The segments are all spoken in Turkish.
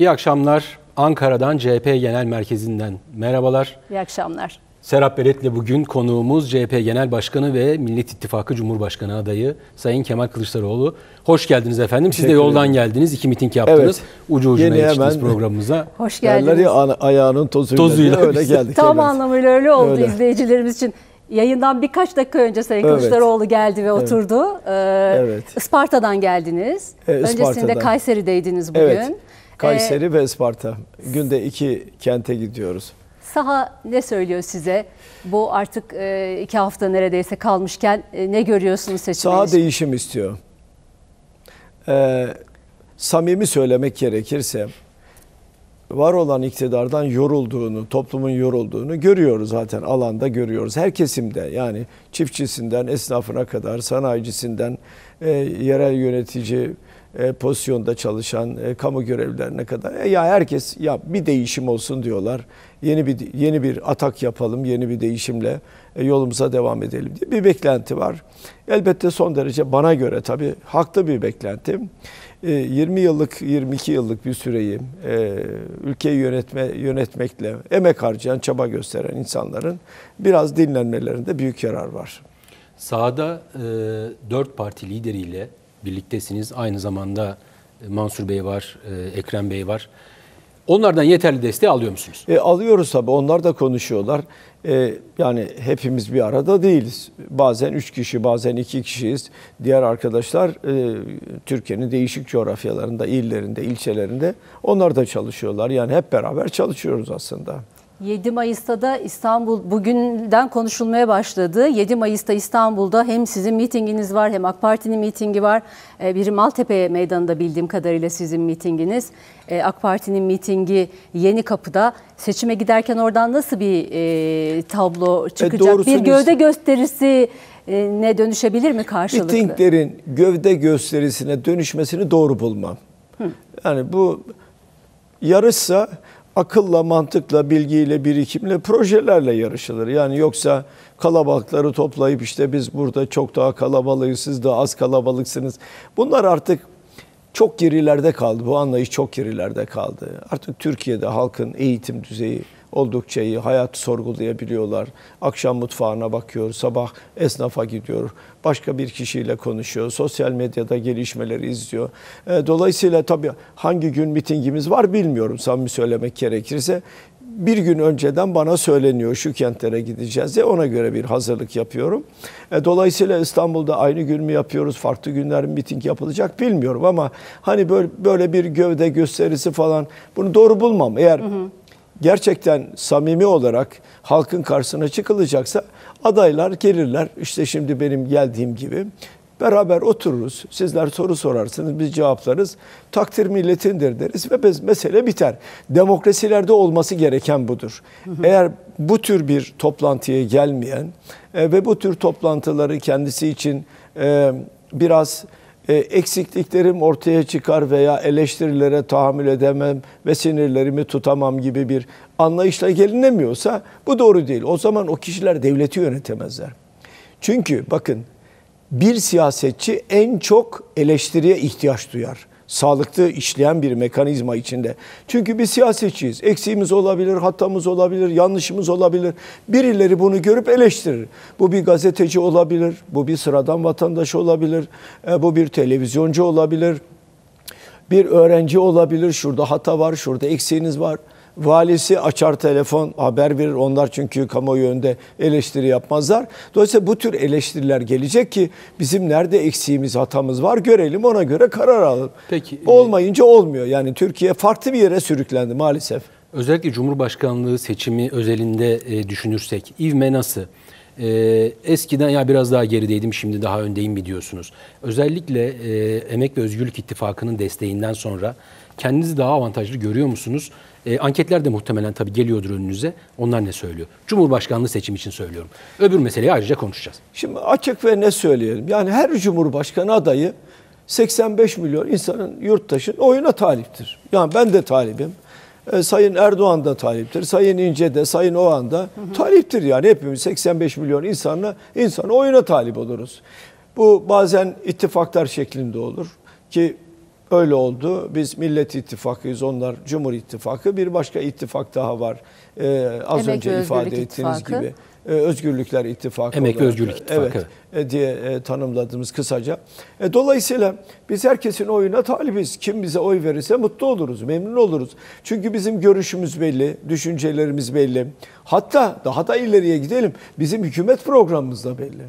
İyi akşamlar. Ankara'dan CHP Genel Merkezi'nden merhabalar. İyi akşamlar. Serap Beret'le bugün konuğumuz CHP Genel Başkanı ve Millet İttifakı Cumhurbaşkanı adayı Sayın Kemal Kılıçdaroğlu. Hoş geldiniz efendim. Siz de yoldan geldiniz. iki miting yaptınız. Evet. Ucu ucuna Yeni yetiştiniz programımıza. Hoş geldiniz. Ya, ayağının tozuyla, tozuyla öyle geldik. Tam evet. anlamıyla öyle oldu öyle. izleyicilerimiz için. Yayından birkaç dakika önce Sayın evet. Kılıçdaroğlu geldi ve evet. oturdu. Ee, evet. Isparta'dan geldiniz. Ee, Isparta'dan. Öncesinde Kayseri'deydiniz bugün. Evet. Kayseri ee, ve Sparta, Günde iki kente gidiyoruz. Saha ne söylüyor size? Bu artık e, iki hafta neredeyse kalmışken e, ne görüyorsunuz seçimde? Saha değişim istiyor. Ee, samimi söylemek gerekirse var olan iktidardan yorulduğunu, toplumun yorulduğunu görüyoruz zaten alanda görüyoruz. Her kesimde yani çiftçisinden esnafına kadar, sanayicisinden e, yerel yönetici, e, pozisyonda çalışan e, kamu görevlilerine kadar e ya herkes ya bir değişim olsun diyorlar. Yeni bir yeni bir atak yapalım, yeni bir değişimle e, yolumuza devam edelim diye bir beklenti var. Elbette son derece bana göre tabii haklı bir beklentim 20 yıllık 22 yıllık bir süreyi ülkeyi yönetme yönetmekle emek harcayan, çaba gösteren insanların biraz dinlenmelerinde büyük yarar var. Sağda e, dört parti lideriyle birliktesiniz. Aynı zamanda e, Mansur Bey var, e, Ekrem Bey var. Onlardan yeterli desteği alıyor musunuz? E, alıyoruz tabii. Onlar da konuşuyorlar. E, yani hepimiz bir arada değiliz. Bazen üç kişi, bazen iki kişiyiz. Diğer arkadaşlar e, Türkiye'nin değişik coğrafyalarında, illerinde, ilçelerinde onlar da çalışıyorlar. Yani hep beraber çalışıyoruz aslında. 7 Mayıs'ta da İstanbul bugünden konuşulmaya başladı. 7 Mayıs'ta İstanbul'da hem sizin mitinginiz var hem AK Parti'nin mitingi var. E, Biri Maltepe Meydanı'nda bildiğim kadarıyla sizin mitinginiz. E, AK Parti'nin mitingi Yeni Kapı'da. Seçime giderken oradan nasıl bir e, tablo çıkacak? E bir gövde gösterisi ne dönüşebilir mi karşılıklı? Mitinglerin gövde gösterisine dönüşmesini doğru bulmam. Hı. Yani bu yarışsa akılla, mantıkla, bilgiyle, birikimle, projelerle yarışılır. Yani yoksa kalabalıkları toplayıp işte biz burada çok daha kalabalıyız, siz daha az kalabalıksınız. Bunlar artık çok gerilerde kaldı. Bu anlayış çok gerilerde kaldı. Artık Türkiye'de halkın eğitim düzeyi oldukça iyi. Hayat sorgulayabiliyorlar. Akşam mutfağına bakıyor, sabah esnafa gidiyor, başka bir kişiyle konuşuyor, sosyal medyada gelişmeleri izliyor. E, dolayısıyla tabii hangi gün mitingimiz var bilmiyorum samimi söylemek gerekirse bir gün önceden bana söyleniyor şu kentlere gideceğiz diye ona göre bir hazırlık yapıyorum. E, dolayısıyla İstanbul'da aynı gün mü yapıyoruz, farklı günler mi miting yapılacak bilmiyorum ama hani böyle, böyle bir gövde gösterisi falan bunu doğru bulmam. Eğer hı hı gerçekten samimi olarak halkın karşısına çıkılacaksa adaylar gelirler. İşte şimdi benim geldiğim gibi beraber otururuz. Sizler soru sorarsınız, biz cevaplarız. Takdir milletindir deriz ve biz mesele biter. Demokrasilerde olması gereken budur. Eğer bu tür bir toplantıya gelmeyen e, ve bu tür toplantıları kendisi için e, biraz e, eksikliklerim ortaya çıkar veya eleştirilere tahammül edemem ve sinirlerimi tutamam gibi bir anlayışla gelinemiyorsa bu doğru değil. O zaman o kişiler devleti yönetemezler. Çünkü bakın bir siyasetçi en çok eleştiriye ihtiyaç duyar sağlıklı işleyen bir mekanizma içinde. Çünkü bir siyasetçiyiz. Eksiğimiz olabilir, hatamız olabilir, yanlışımız olabilir. Birileri bunu görüp eleştirir. Bu bir gazeteci olabilir, bu bir sıradan vatandaş olabilir, e, bu bir televizyoncu olabilir, bir öğrenci olabilir. Şurada hata var, şurada eksiğiniz var valisi açar telefon haber verir. Onlar çünkü kamuoyu önünde eleştiri yapmazlar. Dolayısıyla bu tür eleştiriler gelecek ki bizim nerede eksiğimiz, hatamız var görelim ona göre karar alalım. Peki. E, Olmayınca olmuyor. Yani Türkiye farklı bir yere sürüklendi maalesef. Özellikle Cumhurbaşkanlığı seçimi özelinde e, düşünürsek ivmenası e, eskiden ya biraz daha gerideydim şimdi daha öndeyim mi diyorsunuz. Özellikle e, Emek ve Özgürlük İttifakı'nın desteğinden sonra kendinizi daha avantajlı görüyor musunuz? E, anketler de muhtemelen tabii geliyordur önünüze. Onlar ne söylüyor? Cumhurbaşkanlığı seçim için söylüyorum. Öbür meseleyi ayrıca konuşacağız. Şimdi açık ve ne söyleyelim? Yani her Cumhurbaşkanı adayı 85 milyon insanın, yurttaşın oyuna taliptir. Yani ben de talibim. E, Sayın Erdoğan da taliptir. Sayın İnce de, Sayın Oğan da hı hı. taliptir yani. Hepimiz 85 milyon insanla insan oyuna talip oluruz. Bu bazen ittifaklar şeklinde olur ki Öyle oldu. Biz Millet İttifakı'yız, onlar Cumhur İttifakı. Bir başka ittifak daha var. Ee, az Emek önce ifade ettiğiniz ittifakı. gibi. Ee, Özgürlükler İttifakı. Emek olarak, Özgürlük İttifakı. Evet, e, diye e, tanımladığımız kısaca. E, dolayısıyla biz herkesin oyuna talibiz. Kim bize oy verirse mutlu oluruz, memnun oluruz. Çünkü bizim görüşümüz belli, düşüncelerimiz belli. Hatta daha da ileriye gidelim. Bizim hükümet programımız da belli.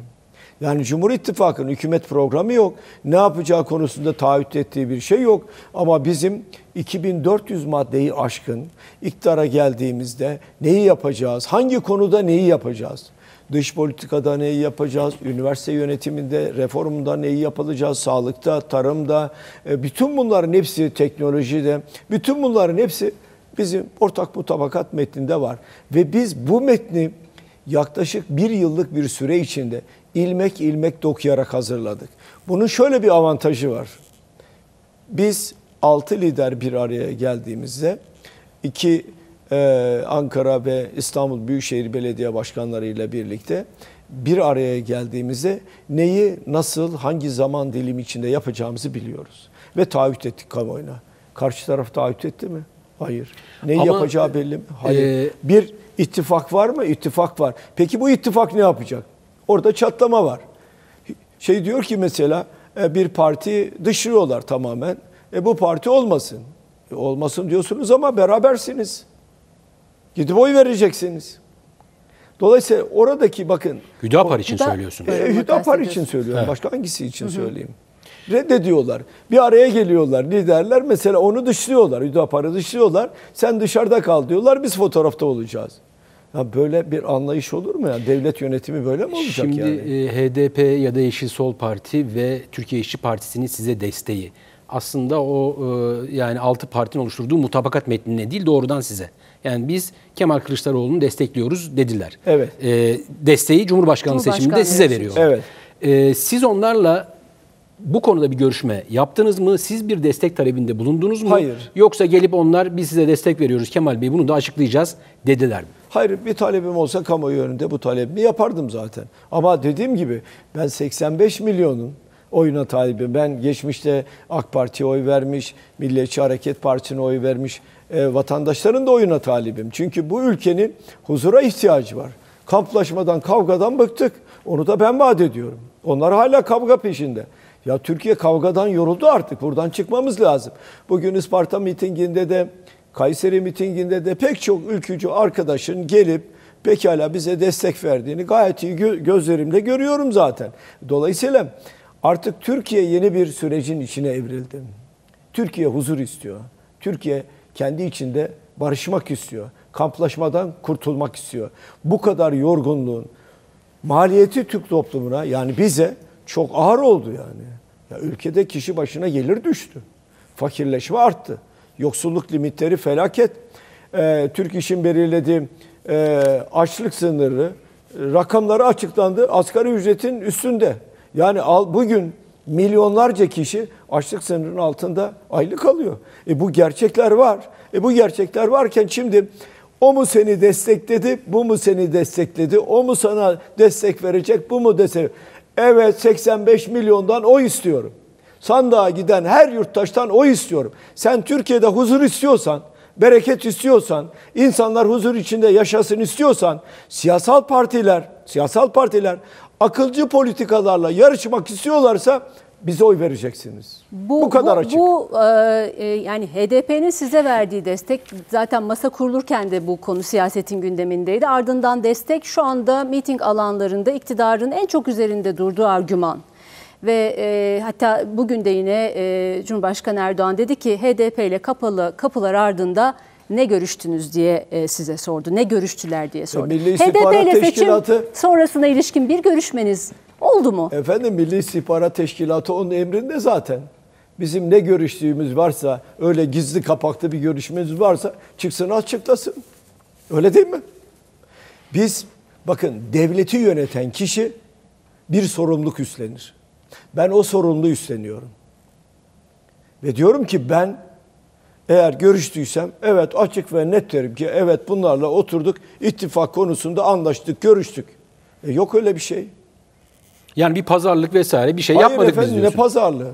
Yani Cumhur İttifakı'nın hükümet programı yok. Ne yapacağı konusunda taahhüt ettiği bir şey yok. Ama bizim 2400 maddeyi aşkın iktidara geldiğimizde neyi yapacağız? Hangi konuda neyi yapacağız? Dış politikada neyi yapacağız? Üniversite yönetiminde, reformunda neyi yapılacağız? Sağlıkta, tarımda, e, bütün bunların hepsi teknolojide, bütün bunların hepsi bizim ortak mutabakat metninde var. Ve biz bu metni yaklaşık bir yıllık bir süre içinde ilmek ilmek dokuyarak hazırladık. Bunun şöyle bir avantajı var. Biz altı lider bir araya geldiğimizde iki e, Ankara ve İstanbul Büyükşehir Belediye Başkanları ile birlikte bir araya geldiğimizde neyi, nasıl, hangi zaman dilimi içinde yapacağımızı biliyoruz. Ve taahhüt ettik kamuoyuna. Karşı taraf taahhüt etti mi? Hayır. Ne yapacağı belli mi? Hayır. E, bir ittifak var mı? İttifak var. Peki bu ittifak ne yapacak? Orada çatlama var. Şey diyor ki mesela e, bir parti dışlıyorlar tamamen. E bu parti olmasın. E olmasın diyorsunuz ama berabersiniz. Gidip oy vereceksiniz. Dolayısıyla oradaki bakın. Hüdapar için Hüda, söylüyorsunuz. E, Hüdapar için söylüyorum. Başka hangisi için Hı-hı. söyleyeyim? Reddediyorlar. Bir araya geliyorlar liderler. Mesela onu dışlıyorlar. Hüdapar'ı dışlıyorlar. Sen dışarıda kal diyorlar. Biz fotoğrafta olacağız. Ya böyle bir anlayış olur mu? Yani devlet yönetimi böyle mi olacak Şimdi, yani? Şimdi e, HDP ya da Yeşil Sol Parti ve Türkiye İşçi Partisi'nin size desteği aslında o e, yani altı partinin oluşturduğu mutabakat metnine değil doğrudan size. Yani biz Kemal Kılıçdaroğlu'nu destekliyoruz dediler. Evet. E, desteği Cumhurbaşkanlığı, Cumhurbaşkanlığı seçiminde size veriyor. Evet. E, siz onlarla bu konuda bir görüşme yaptınız mı? Siz bir destek talebinde bulundunuz mu? Hayır. Yoksa gelip onlar biz size destek veriyoruz Kemal Bey bunu da açıklayacağız dediler mi? Hayır bir talebim olsa kamuoyu önünde bu talebimi yapardım zaten. Ama dediğim gibi ben 85 milyonun oyuna talibim. Ben geçmişte AK Parti'ye oy vermiş, Milliyetçi Hareket Partisi'ne oy vermiş e, vatandaşların da oyuna talibim. Çünkü bu ülkenin huzura ihtiyacı var. Kamplaşmadan, kavgadan bıktık. Onu da ben vaat ediyorum. Onlar hala kavga peşinde. Ya Türkiye kavgadan yoruldu artık. Buradan çıkmamız lazım. Bugün Isparta mitinginde de Kayseri mitinginde de pek çok ülkücü arkadaşın gelip pekala bize destek verdiğini gayet iyi gö gözlerimle görüyorum zaten. Dolayısıyla artık Türkiye yeni bir sürecin içine evrildi. Türkiye huzur istiyor. Türkiye kendi içinde barışmak istiyor. Kamplaşmadan kurtulmak istiyor. Bu kadar yorgunluğun maliyeti Türk toplumuna yani bize çok ağır oldu yani. Ya ülkede kişi başına gelir düştü. Fakirleşme arttı. Yoksulluk limitleri felaket. Ee, Türk İş'in belirlediği e, açlık sınırı e, rakamları açıklandı. Asgari ücretin üstünde. Yani al, bugün milyonlarca kişi açlık sınırının altında aylık alıyor. E bu gerçekler var. E bu gerçekler varken şimdi o mu seni destekledi, bu mu seni destekledi, o mu sana destek verecek, bu mu destek Evet 85 milyondan oy istiyorum. Sandığa giden her yurttaştan oy istiyorum. Sen Türkiye'de huzur istiyorsan, bereket istiyorsan, insanlar huzur içinde yaşasın istiyorsan, siyasal partiler, siyasal partiler akılcı politikalarla yarışmak istiyorlarsa bize oy vereceksiniz. Bu, bu kadar bu, açık. Bu e, e yani HDP'nin size verdiği destek zaten masa kurulurken de bu konu siyasetin gündemindeydi. Ardından destek şu anda miting alanlarında iktidarın en çok üzerinde durduğu argüman. Ve e, hatta bugün de yine e, Cumhurbaşkanı Erdoğan dedi ki HDP ile kapalı kapılar ardında ne görüştünüz diye e, size sordu. Ne görüştüler diye sordu. Milli HDP ile seçim sonrasına ilişkin bir görüşmeniz Oldu mu? Efendim Milli İstihbarat Teşkilatı onun emrinde zaten. Bizim ne görüştüğümüz varsa, öyle gizli kapaklı bir görüşmemiz varsa çıksın açıklasın. Öyle değil mi? Biz bakın devleti yöneten kişi bir sorumluluk üstlenir. Ben o sorumluluğu üstleniyorum. Ve diyorum ki ben eğer görüştüysem evet açık ve net derim ki evet bunlarla oturduk, ittifak konusunda anlaştık, görüştük. E yok öyle bir şey. Yani bir pazarlık vesaire bir şey Hayır yapmadık efendim, biz diyorsun. ne pazarlığı?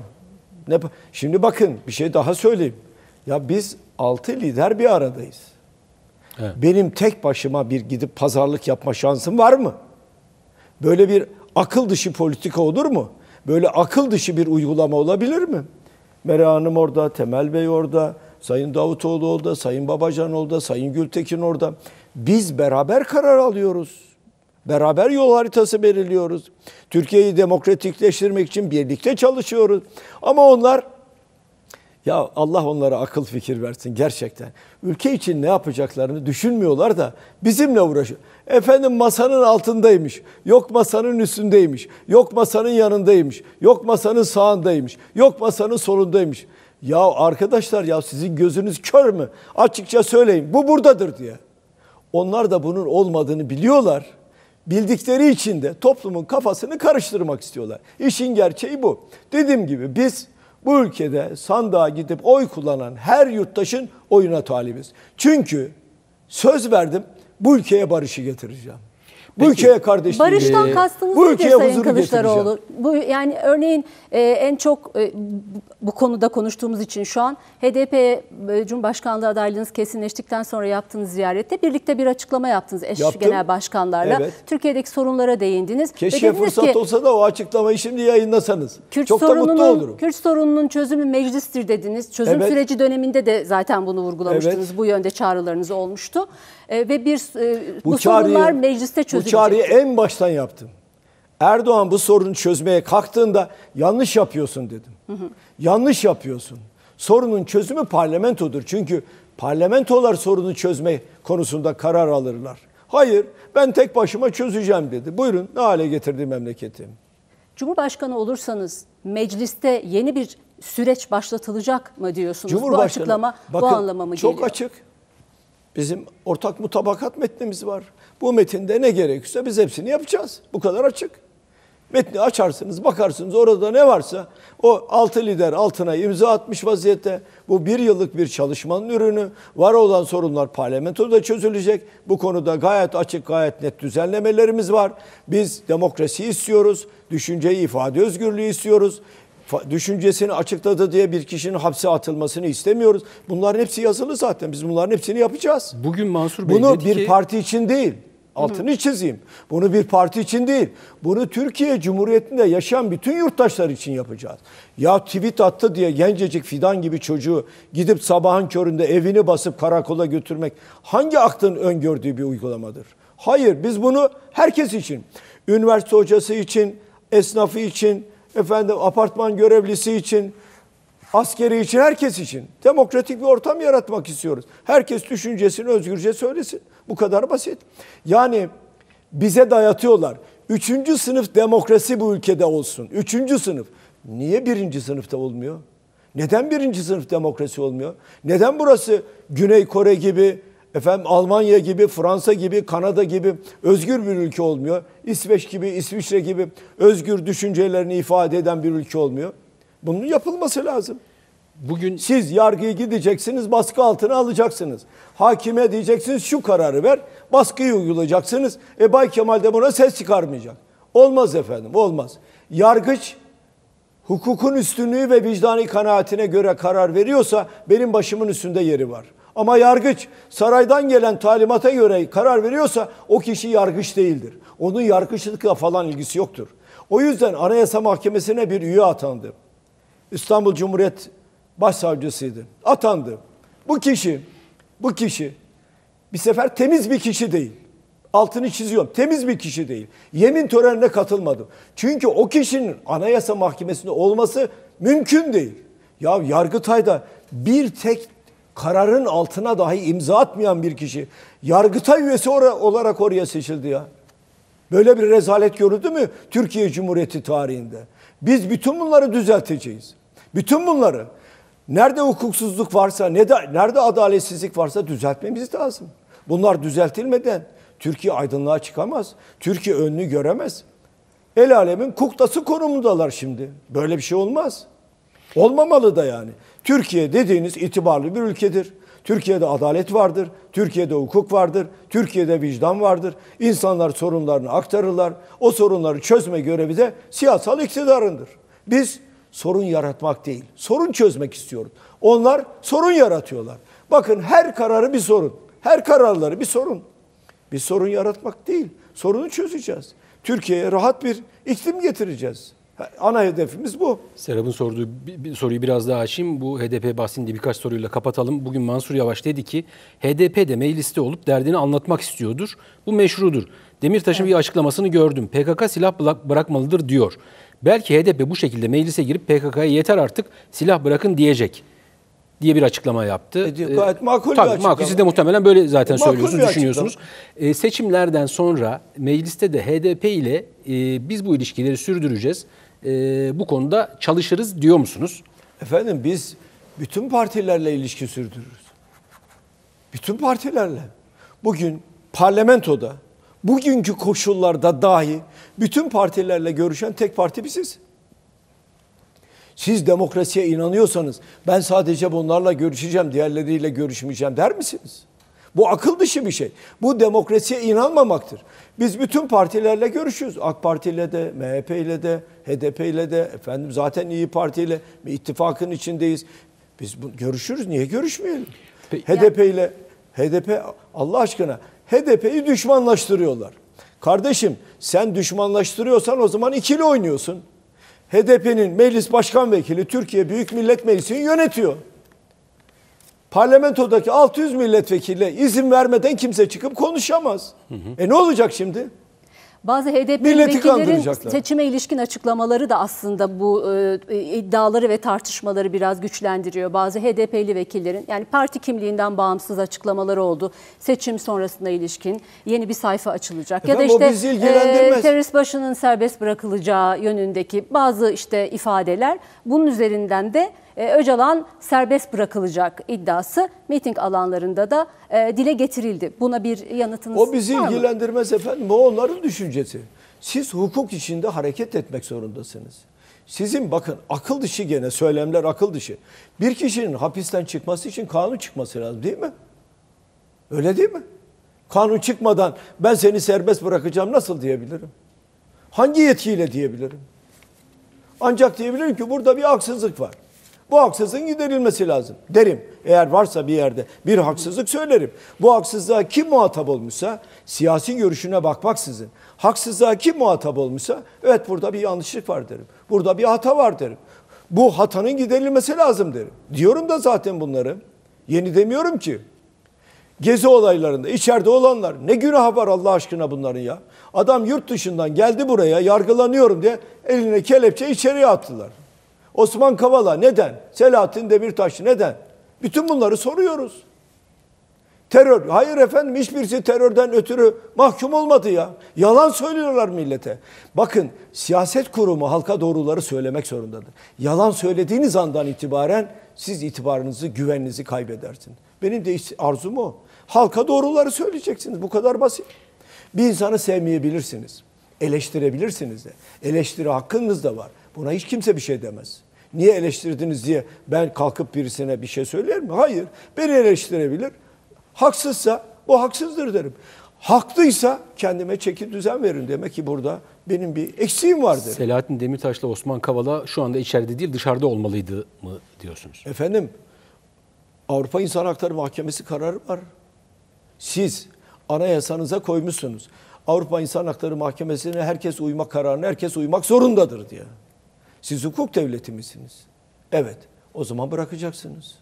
Ne pa Şimdi bakın bir şey daha söyleyeyim. Ya biz altı lider bir aradayız. Evet. Benim tek başıma bir gidip pazarlık yapma şansım var mı? Böyle bir akıl dışı politika olur mu? Böyle akıl dışı bir uygulama olabilir mi? Meral Hanım orada, Temel Bey orada, Sayın Davutoğlu orada, Sayın Babacan orada, Sayın Gültekin orada. Biz beraber karar alıyoruz. Beraber yol haritası belirliyoruz. Türkiye'yi demokratikleştirmek için birlikte çalışıyoruz. Ama onlar ya Allah onlara akıl fikir versin gerçekten. Ülke için ne yapacaklarını düşünmüyorlar da bizimle uğraşıyor. Efendim masanın altındaymış, yok masanın üstündeymiş, yok masanın yanındaymış, yok masanın sağındaymış, yok masanın solundaymış. Ya arkadaşlar ya sizin gözünüz kör mü? Açıkça söyleyin bu buradadır diye. Onlar da bunun olmadığını biliyorlar bildikleri için de toplumun kafasını karıştırmak istiyorlar. İşin gerçeği bu. Dediğim gibi biz bu ülkede sandığa gidip oy kullanan her yurttaşın oyuna talibiz. Çünkü söz verdim bu ülkeye barışı getireceğim. Bu Peki. ülkeye kardeşlik. Barıştan kastınız bu ülkeye Sayın Kılıçdaroğlu? Bu, yani örneğin e, en çok e, bu konuda konuştuğumuz için şu an HDP e, Cumhurbaşkanlığı adaylığınız kesinleştikten sonra yaptığınız ziyarette birlikte bir açıklama yaptınız eş Yaptım. genel başkanlarla. Evet. Türkiye'deki sorunlara değindiniz. Keşke fırsat ki, olsa da o açıklamayı şimdi yayınlasanız. Kürt çok da mutlu olurum. Kürt sorununun çözümü meclistir dediniz. Çözüm evet. süreci döneminde de zaten bunu vurgulamıştınız. Evet. Bu yönde çağrılarınız olmuştu. E, ve bir e, bu, bu çağrıyı, sorunlar mecliste çözülecek. Bu çağrıyı en baştan yaptım. Erdoğan bu sorunu çözmeye kalktığında yanlış yapıyorsun dedim. Hı hı. Yanlış yapıyorsun. Sorunun çözümü parlamentodur. Çünkü parlamentolar sorunu çözme konusunda karar alırlar. Hayır ben tek başıma çözeceğim dedi. Buyurun ne hale getirdi memleketi? Cumhurbaşkanı olursanız mecliste yeni bir süreç başlatılacak mı diyorsunuz? Bu açıklama bakın, bu anlama mı geliyor? Çok açık. Bizim ortak mutabakat metnimiz var. Bu metinde ne gerekiyorsa biz hepsini yapacağız. Bu kadar açık. Metni açarsınız, bakarsınız orada ne varsa o altı lider altına imza atmış vaziyette. Bu bir yıllık bir çalışmanın ürünü. Var olan sorunlar parlamentoda çözülecek. Bu konuda gayet açık, gayet net düzenlemelerimiz var. Biz demokrasi istiyoruz, düşünceyi ifade özgürlüğü istiyoruz düşüncesini açıkladı diye bir kişinin hapse atılmasını istemiyoruz. Bunların hepsi yazılı zaten. Biz bunların hepsini yapacağız. Bugün Mansur Bey Bunu bir ki... parti için değil. Altını çizeyim. Bunu bir parti için değil. Bunu Türkiye Cumhuriyeti'nde yaşayan bütün yurttaşlar için yapacağız. Ya tweet attı diye gencecik fidan gibi çocuğu gidip sabahın köründe evini basıp karakola götürmek hangi aklın öngördüğü bir uygulamadır? Hayır biz bunu herkes için, üniversite hocası için, esnafı için, efendim apartman görevlisi için, askeri için, herkes için demokratik bir ortam yaratmak istiyoruz. Herkes düşüncesini özgürce söylesin. Bu kadar basit. Yani bize dayatıyorlar. Üçüncü sınıf demokrasi bu ülkede olsun. Üçüncü sınıf. Niye birinci sınıfta olmuyor? Neden birinci sınıf demokrasi olmuyor? Neden burası Güney Kore gibi efendim Almanya gibi, Fransa gibi, Kanada gibi özgür bir ülke olmuyor. İsveç gibi, İsviçre gibi özgür düşüncelerini ifade eden bir ülke olmuyor. Bunun yapılması lazım. Bugün siz yargıya gideceksiniz, baskı altına alacaksınız. Hakime diyeceksiniz şu kararı ver, baskıyı uygulayacaksınız. E Bay Kemal de buna ses çıkarmayacak. Olmaz efendim, olmaz. Yargıç hukukun üstünlüğü ve vicdani kanaatine göre karar veriyorsa benim başımın üstünde yeri var. Ama yargıç saraydan gelen talimata göre karar veriyorsa o kişi yargıç değildir. Onun yargıçlıkla falan ilgisi yoktur. O yüzden Anayasa Mahkemesi'ne bir üye atandı. İstanbul Cumhuriyet Başsavcısıydı. Atandı. Bu kişi, bu kişi bir sefer temiz bir kişi değil. Altını çiziyorum. Temiz bir kişi değil. Yemin törenine katılmadım. Çünkü o kişinin Anayasa Mahkemesi'nde olması mümkün değil. Ya Yargıtay'da bir tek kararın altına dahi imza atmayan bir kişi yargıta üyesi olarak oraya seçildi ya. Böyle bir rezalet görüldü mü Türkiye Cumhuriyeti tarihinde? Biz bütün bunları düzelteceğiz. Bütün bunları nerede hukuksuzluk varsa, ne de, nerede adaletsizlik varsa düzeltmemiz lazım. Bunlar düzeltilmeden Türkiye aydınlığa çıkamaz. Türkiye önünü göremez. El alemin kuktası konumundalar şimdi. Böyle bir şey olmaz. Olmamalı da yani. Türkiye dediğiniz itibarlı bir ülkedir. Türkiye'de adalet vardır, Türkiye'de hukuk vardır, Türkiye'de vicdan vardır. İnsanlar sorunlarını aktarırlar. O sorunları çözme görevi de siyasal iktidarındır. Biz sorun yaratmak değil, sorun çözmek istiyoruz. Onlar sorun yaratıyorlar. Bakın her kararı bir sorun. Her kararları bir sorun. Bir sorun yaratmak değil, sorunu çözeceğiz. Türkiye'ye rahat bir iklim getireceğiz. Ana hedefimiz bu. Serap'ın sorduğu bir, bir soruyu biraz daha açayım. Bu HDP bahsini de birkaç soruyla kapatalım. Bugün Mansur Yavaş dedi ki HDP de mecliste olup derdini anlatmak istiyordur. Bu meşrudur. Demirtaş'ın evet. bir açıklamasını gördüm. PKK silah bırakmalıdır diyor. Belki HDP bu şekilde meclise girip PKK'ya yeter artık silah bırakın diyecek diye bir açıklama yaptı. E, gayet e, makul Tabii, bir açıklama. Makul. Siz de muhtemelen böyle zaten e, söylüyorsunuz, düşünüyorsunuz. E, seçimlerden sonra mecliste de HDP ile e, biz bu ilişkileri sürdüreceğiz e, bu konuda çalışırız diyor musunuz? Efendim biz bütün partilerle ilişki sürdürürüz. Bütün partilerle. Bugün parlamentoda, bugünkü koşullarda dahi bütün partilerle görüşen tek parti biziz. Siz demokrasiye inanıyorsanız ben sadece bunlarla görüşeceğim, diğerleriyle görüşmeyeceğim der misiniz? Bu akıl dışı bir şey. Bu demokrasiye inanmamaktır. Biz bütün partilerle görüşüyoruz. AK Parti ile de, MHP ile de, HDP ile de, efendim zaten İyi Parti ile ittifakın içindeyiz. Biz bu, görüşürüz. Niye görüşmeyelim? Peki. HDP ile HDP Allah aşkına HDP'yi düşmanlaştırıyorlar. Kardeşim sen düşmanlaştırıyorsan o zaman ikili oynuyorsun. HDP'nin meclis başkan vekili Türkiye Büyük Millet Meclisi'ni yönetiyor parlamentodaki 600 milletvekiliyle izin vermeden kimse çıkıp konuşamaz. Hı hı. E ne olacak şimdi? Bazı HDP vekillerin seçime ilişkin açıklamaları da aslında bu e, e iddiaları ve tartışmaları biraz güçlendiriyor. Bazı HDP'li vekillerin yani parti kimliğinden bağımsız açıklamaları oldu. Seçim sonrasında ilişkin yeni bir sayfa açılacak. Efendim, ya da işte e, terörist başının serbest bırakılacağı yönündeki bazı işte ifadeler bunun üzerinden de e, Öcalan serbest bırakılacak iddiası miting alanlarında da e, dile getirildi. Buna bir yanıtınız var mı? O bizi ilgilendirmez efendim. O onların düşüncesi. Siz hukuk içinde hareket etmek zorundasınız. Sizin bakın akıl dışı gene söylemler akıl dışı. Bir kişinin hapisten çıkması için kanun çıkması lazım değil mi? Öyle değil mi? Kanun çıkmadan ben seni serbest bırakacağım nasıl diyebilirim? Hangi yetkiyle diyebilirim? Ancak diyebilirim ki burada bir haksızlık var. Bu haksızlığın giderilmesi lazım derim. Eğer varsa bir yerde bir haksızlık söylerim. Bu haksızlığa kim muhatap olmuşsa siyasi görüşüne bakmaksızın. Haksızlığa kim muhatap olmuşsa evet burada bir yanlışlık var derim. Burada bir hata var derim. Bu hatanın giderilmesi lazım derim. Diyorum da zaten bunları. Yeni demiyorum ki. Gezi olaylarında içeride olanlar ne günah var Allah aşkına bunların ya. Adam yurt dışından geldi buraya yargılanıyorum diye eline kelepçe içeriye attılar. Osman Kavala neden? Selahattin Demirtaş neden? Bütün bunları soruyoruz. Terör. Hayır efendim hiçbirisi terörden ötürü mahkum olmadı ya. Yalan söylüyorlar millete. Bakın siyaset kurumu halka doğruları söylemek zorundadır. Yalan söylediğiniz andan itibaren siz itibarınızı, güveninizi kaybedersiniz. Benim de arzum o. Halka doğruları söyleyeceksiniz. Bu kadar basit. Bir insanı sevmeyebilirsiniz. Eleştirebilirsiniz de. Eleştiri hakkınız da var. Buna hiç kimse bir şey demez niye eleştirdiniz diye ben kalkıp birisine bir şey söyler mi? Hayır. Beni eleştirebilir. Haksızsa o haksızdır derim. Haklıysa kendime çeki düzen verin. Demek ki burada benim bir eksiğim vardır. Selahattin Demirtaş'la Osman Kavala şu anda içeride değil dışarıda olmalıydı mı diyorsunuz? Efendim Avrupa İnsan Hakları Mahkemesi kararı var. Siz anayasanıza koymuşsunuz. Avrupa İnsan Hakları Mahkemesi'ne herkes uymak kararını herkes uymak zorundadır diye. Siz hukuk devleti misiniz? Evet. O zaman bırakacaksınız.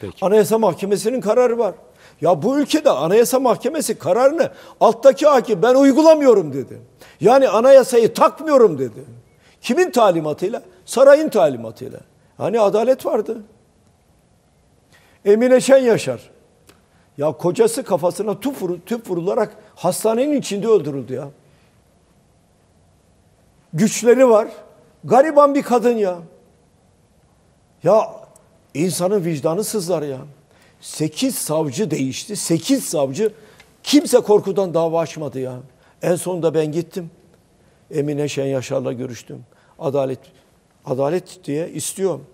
Peki. Anayasa Mahkemesi'nin kararı var. Ya bu ülkede Anayasa Mahkemesi kararını alttaki hakim ben uygulamıyorum dedi. Yani anayasayı takmıyorum dedi. Kimin talimatıyla? Sarayın talimatıyla. Hani adalet vardı. Emine Şen Yaşar. Ya kocası kafasına tüp, vur, tüp vurularak hastanenin içinde öldürüldü ya. Güçleri var. Gariban bir kadın ya. Ya insanın vicdanı sızlar ya. Sekiz savcı değişti. Sekiz savcı kimse korkudan dava açmadı ya. En sonunda ben gittim. Emine Şen Yaşar'la görüştüm. Adalet adalet diye istiyorum.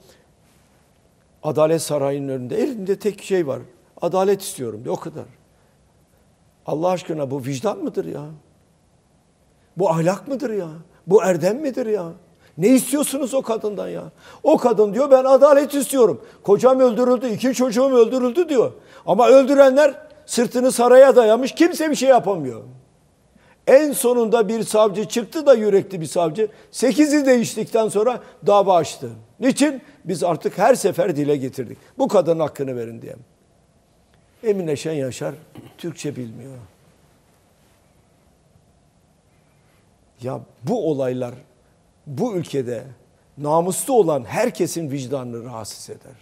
Adalet Sarayı'nın önünde elinde tek şey var. Adalet istiyorum diye o kadar. Allah aşkına bu vicdan mıdır ya? Bu ahlak mıdır ya? Bu erdem midir ya? Ne istiyorsunuz o kadından ya? O kadın diyor ben adalet istiyorum. Kocam öldürüldü, iki çocuğum öldürüldü diyor. Ama öldürenler sırtını saraya dayamış kimse bir şey yapamıyor. En sonunda bir savcı çıktı da yürekli bir savcı. Sekizi değiştikten sonra dava açtı. Niçin? Biz artık her sefer dile getirdik. Bu kadının hakkını verin diye. Emine Şen Yaşar Türkçe bilmiyor. Ya bu olaylar bu ülkede namuslu olan herkesin vicdanını rahatsız eder.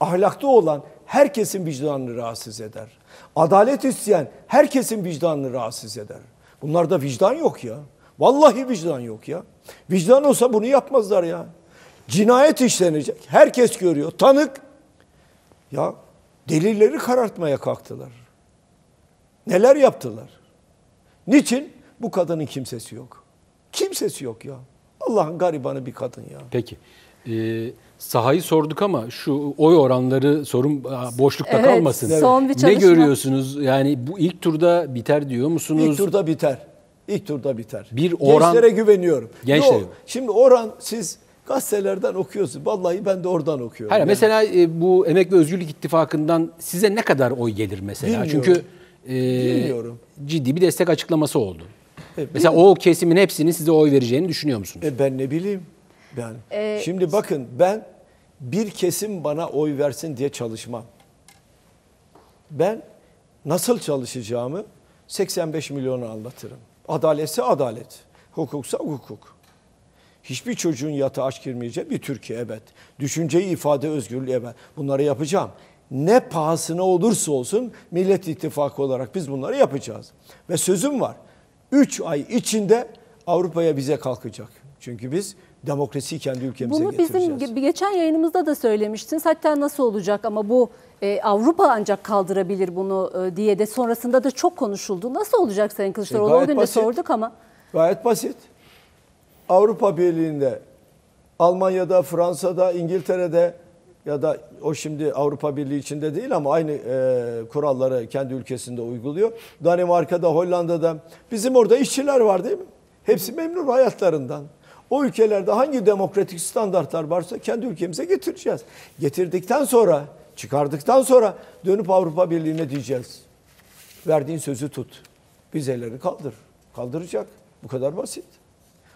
Ahlaklı olan herkesin vicdanını rahatsız eder. Adalet isteyen herkesin vicdanını rahatsız eder. Bunlarda vicdan yok ya. Vallahi vicdan yok ya. Vicdan olsa bunu yapmazlar ya. Cinayet işlenecek. Herkes görüyor. Tanık. Ya delilleri karartmaya kalktılar. Neler yaptılar? Niçin? Bu kadının kimsesi yok. Kimsesi yok ya. Allah'ın garibanı bir kadın ya. Peki. Ee, sahayı sorduk ama şu oy oranları sorun boşlukta evet, kalmasın. Evet. Son bir çalışma. Ne görüyorsunuz? Yani bu ilk turda biter diyor musunuz? İlk turda biter. İlk turda biter. Bir oran. Gençlere güveniyorum. Gençlere. Yo, şimdi oran siz gazetelerden okuyorsunuz. Vallahi ben de oradan okuyorum. Hayır, yani. mesela e, bu Emek ve Özgürlük İttifakı'ndan size ne kadar oy gelir mesela? Bilmiyorum. Çünkü e, Bilmiyorum. ciddi bir destek açıklaması oldu. Mesela o kesimin hepsinin size oy vereceğini düşünüyor musunuz? E ben ne bileyim. Yani ee, şimdi bakın ben bir kesim bana oy versin diye çalışmam. Ben nasıl çalışacağımı 85 milyonu anlatırım. Adaletse adalet, hukuksa hukuk. Hiçbir çocuğun yatağı aç girmeyeceği bir Türkiye evet. Düşünceyi ifade özgürlüğü evet. Bunları yapacağım. Ne pahasına olursa olsun Millet ittifakı olarak biz bunları yapacağız. Ve sözüm var. 3 ay içinde Avrupa'ya bize kalkacak. Çünkü biz demokrasiyi kendi ülkemize Bunu getireceğiz. Bunu bizim geçen yayınımızda da söylemiştiniz. Hatta nasıl olacak ama bu e, Avrupa ancak kaldırabilir bunu e, diye de sonrasında da çok konuşuldu. Nasıl olacak Sayın şey, Kılıçdaroğlu? E, o gün de sorduk ama. Gayet basit. Avrupa Birliği'nde Almanya'da, Fransa'da, İngiltere'de ya da o şimdi Avrupa Birliği içinde değil ama aynı e, kuralları kendi ülkesinde uyguluyor. Danimarka'da, Hollanda'da bizim orada işçiler var değil mi? Hepsi memnun hayatlarından. O ülkelerde hangi demokratik standartlar varsa kendi ülkemize getireceğiz. Getirdikten sonra, çıkardıktan sonra dönüp Avrupa Birliği'ne diyeceğiz. Verdiğin sözü tut. Vizeleri kaldır. Kaldıracak. Bu kadar basit.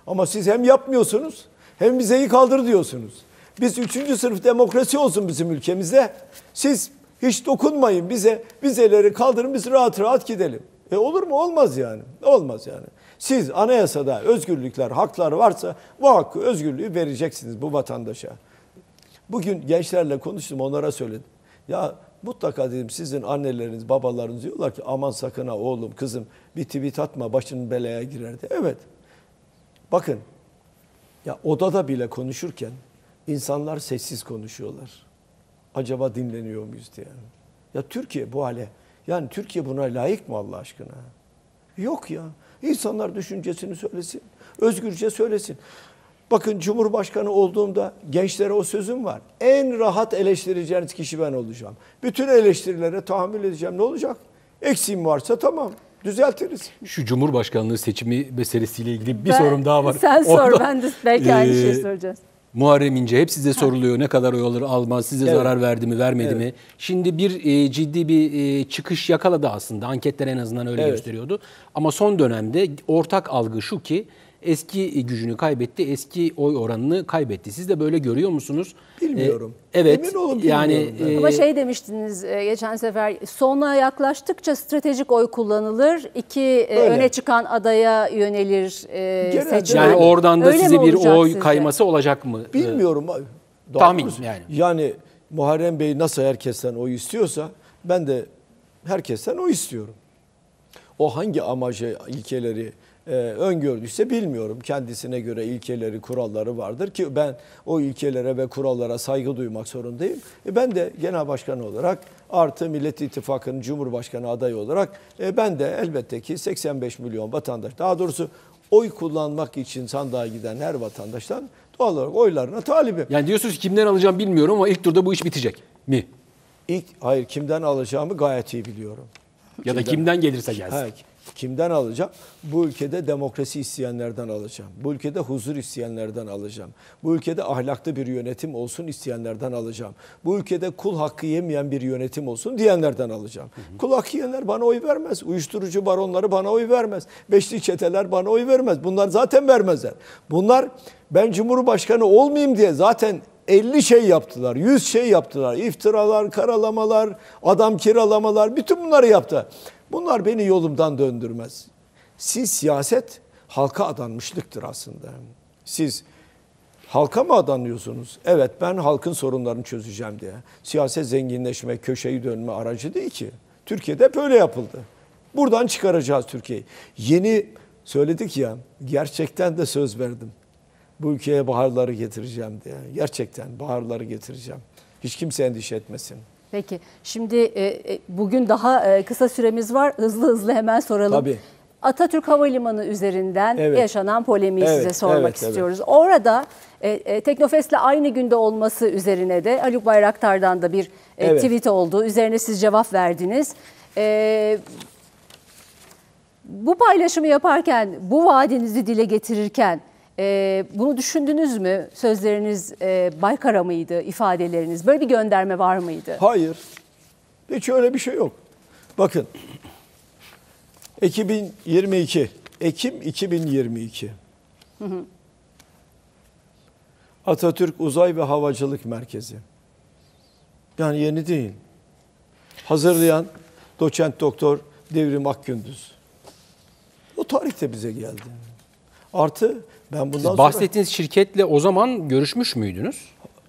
Ama siz hem yapmıyorsunuz hem vizeyi kaldır diyorsunuz. Biz üçüncü sınıf demokrasi olsun bizim ülkemizde. Siz hiç dokunmayın bize. Vizeleri kaldırın biz rahat rahat gidelim. E olur mu? Olmaz yani. Olmaz yani. Siz anayasada özgürlükler, haklar varsa bu hakkı, özgürlüğü vereceksiniz bu vatandaşa. Bugün gençlerle konuştum, onlara söyledim. Ya mutlaka dedim sizin anneleriniz, babalarınız diyorlar ki aman sakın ha oğlum, kızım bir tweet atma başın belaya girerdi. Evet. Bakın ya odada bile konuşurken İnsanlar sessiz konuşuyorlar. Acaba dinleniyor muyuz diye. Ya Türkiye bu hale. Yani Türkiye buna layık mı Allah aşkına? Yok ya. İnsanlar düşüncesini söylesin. Özgürce söylesin. Bakın Cumhurbaşkanı olduğumda gençlere o sözüm var. En rahat eleştireceğiniz kişi ben olacağım. Bütün eleştirilere tahammül edeceğim. Ne olacak? Eksiğim varsa tamam düzeltiriz. Şu Cumhurbaşkanlığı seçimi meselesiyle ilgili bir ben, sorum daha var. Sen sor Ondan, ben de belki aynı e, şeyi soracağız. Muharrem İnce hep size soruluyor ne kadar oy alır almaz, size evet. zarar verdi mi vermedi evet. mi? Şimdi bir e, ciddi bir e, çıkış yakaladı aslında anketler en azından öyle evet. gösteriyordu. Ama son dönemde ortak algı şu ki eski gücünü kaybetti, eski oy oranını kaybetti. Siz de böyle görüyor musunuz? Bilmiyorum. Ee, evet. Emin olun yani e, ama şey demiştiniz e, geçen sefer sona yaklaştıkça stratejik oy kullanılır. İki e, Öyle. öne çıkan adaya yönelir e, Yani oradan da Öyle size bir oy sizce? kayması olacak mı? Ee, bilmiyorum. Ee, tahmin doğrusu. yani. Yani Muharrem Bey nasıl herkesten oy istiyorsa ben de herkesten oy istiyorum. O hangi amacı, ilkeleri, e, öngördüyse bilmiyorum. Kendisine göre ilkeleri, kuralları vardır ki ben o ilkelere ve kurallara saygı duymak zorundayım. E, ben de genel başkan olarak artı Millet İttifakı'nın Cumhurbaşkanı adayı olarak e, ben de elbette ki 85 milyon vatandaş daha doğrusu oy kullanmak için sandığa giden her vatandaştan doğal olarak oylarına talibim. Yani diyorsunuz kimden alacağım bilmiyorum ama ilk turda bu iş bitecek mi? İlk, hayır kimden alacağımı gayet iyi biliyorum. Ya kimden, da kimden gelirse gelsin. Evet. Kimden alacağım? Bu ülkede demokrasi isteyenlerden alacağım. Bu ülkede huzur isteyenlerden alacağım. Bu ülkede ahlaklı bir yönetim olsun isteyenlerden alacağım. Bu ülkede kul hakkı yemeyen bir yönetim olsun diyenlerden alacağım. Hı hı. Kul hakkı yiyenler bana oy vermez. Uyuşturucu baronları bana oy vermez. Beşli çeteler bana oy vermez. Bunlar zaten vermezler. Bunlar ben Cumhurbaşkanı olmayayım diye zaten 50 şey yaptılar, 100 şey yaptılar. İftiralar, karalamalar, adam kiralamalar, bütün bunları yaptı. Bunlar beni yolumdan döndürmez. Siz siyaset halka adanmışlıktır aslında. Siz halka mı adanıyorsunuz? Evet ben halkın sorunlarını çözeceğim diye. Siyaset zenginleşme, köşeyi dönme aracı değil ki. Türkiye'de hep öyle yapıldı. Buradan çıkaracağız Türkiye'yi. Yeni söyledik ya gerçekten de söz verdim. Bu ülkeye baharları getireceğim diye. Gerçekten baharları getireceğim. Hiç kimse endişe etmesin. Peki şimdi e, e, bugün daha e, kısa süremiz var. Hızlı hızlı hemen soralım. Tabii. Atatürk Havalimanı üzerinden evet. yaşanan polemiği evet, size sormak evet, istiyoruz. Evet. Orada e, e, Teknofest'le aynı günde olması üzerine de Haluk Bayraktar'dan da bir e, evet. tweet oldu. Üzerine siz cevap verdiniz. E, bu paylaşımı yaparken, bu vaadinizi dile getirirken e, bunu düşündünüz mü? Sözleriniz e, Baykara mıydı ifadeleriniz? Böyle bir gönderme var mıydı? Hayır. Hiç öyle bir şey yok. Bakın. 2022. Ekim 2022. Hı hı. Atatürk Uzay ve Havacılık Merkezi. Yani yeni değil. Hazırlayan doçent doktor Devrim Akgündüz. O tarihte bize geldi. Artı ben bundan Siz bahsettiğiniz sonra... şirketle o zaman görüşmüş müydünüz?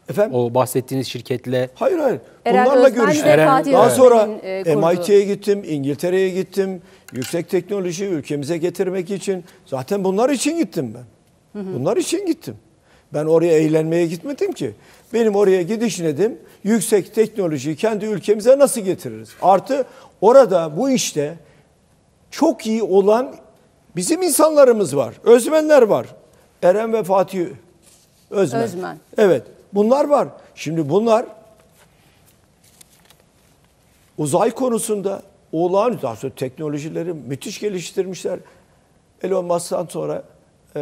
Efendim? O bahsettiğiniz şirketle. Hayır hayır. Eren Bunlarla görüştüm. Eren, daha sonra e, MIT'ye gittim, İngiltere'ye gittim. Yüksek teknoloji ülkemize getirmek için. Zaten bunlar için gittim ben. Bunlar için gittim. Ben oraya eğlenmeye gitmedim ki. Benim oraya gidiş nedim? Yüksek teknolojiyi kendi ülkemize nasıl getiririz? Artı orada bu işte çok iyi olan bizim insanlarımız var. Özmenler var. Eren ve Fatih Özmen. Özmen. Evet. Bunlar var. Şimdi bunlar uzay konusunda olağanüstü aslında teknolojileri müthiş geliştirmişler. Elon Musk'tan sonra e,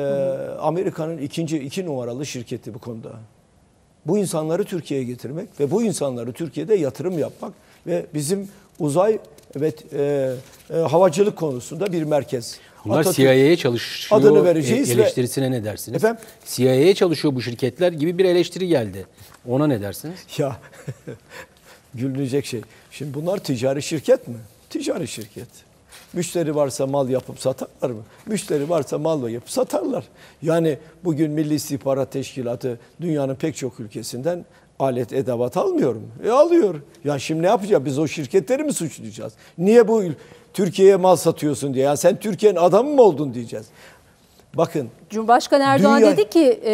Amerika'nın ikinci iki numaralı şirketi bu konuda. Bu insanları Türkiye'ye getirmek ve bu insanları Türkiye'de yatırım yapmak ve bizim uzay evet e, e, havacılık konusunda bir merkez. Bunlar Atatürk, CIA'ye çalışıyor adını vereceğiz eleştirisine ve, ne dersiniz? Efendim? CIA'ye çalışıyor bu şirketler gibi bir eleştiri geldi. Ona ne dersiniz? Ya gülünecek şey. Şimdi bunlar ticari şirket mi? Ticari şirket. Müşteri varsa mal yapıp satarlar mı? Müşteri varsa mal yapıp satarlar. Yani bugün Milli İstihbarat Teşkilatı dünyanın pek çok ülkesinden alet edevat almıyorum. E alıyor. Ya şimdi ne yapacağız? Biz o şirketleri mi suçlayacağız? Niye bu Türkiye'ye mal satıyorsun diye. Yani sen Türkiye'nin adamı mı oldun diyeceğiz. Bakın. Cumhurbaşkanı Erdoğan dünya... dedi ki e,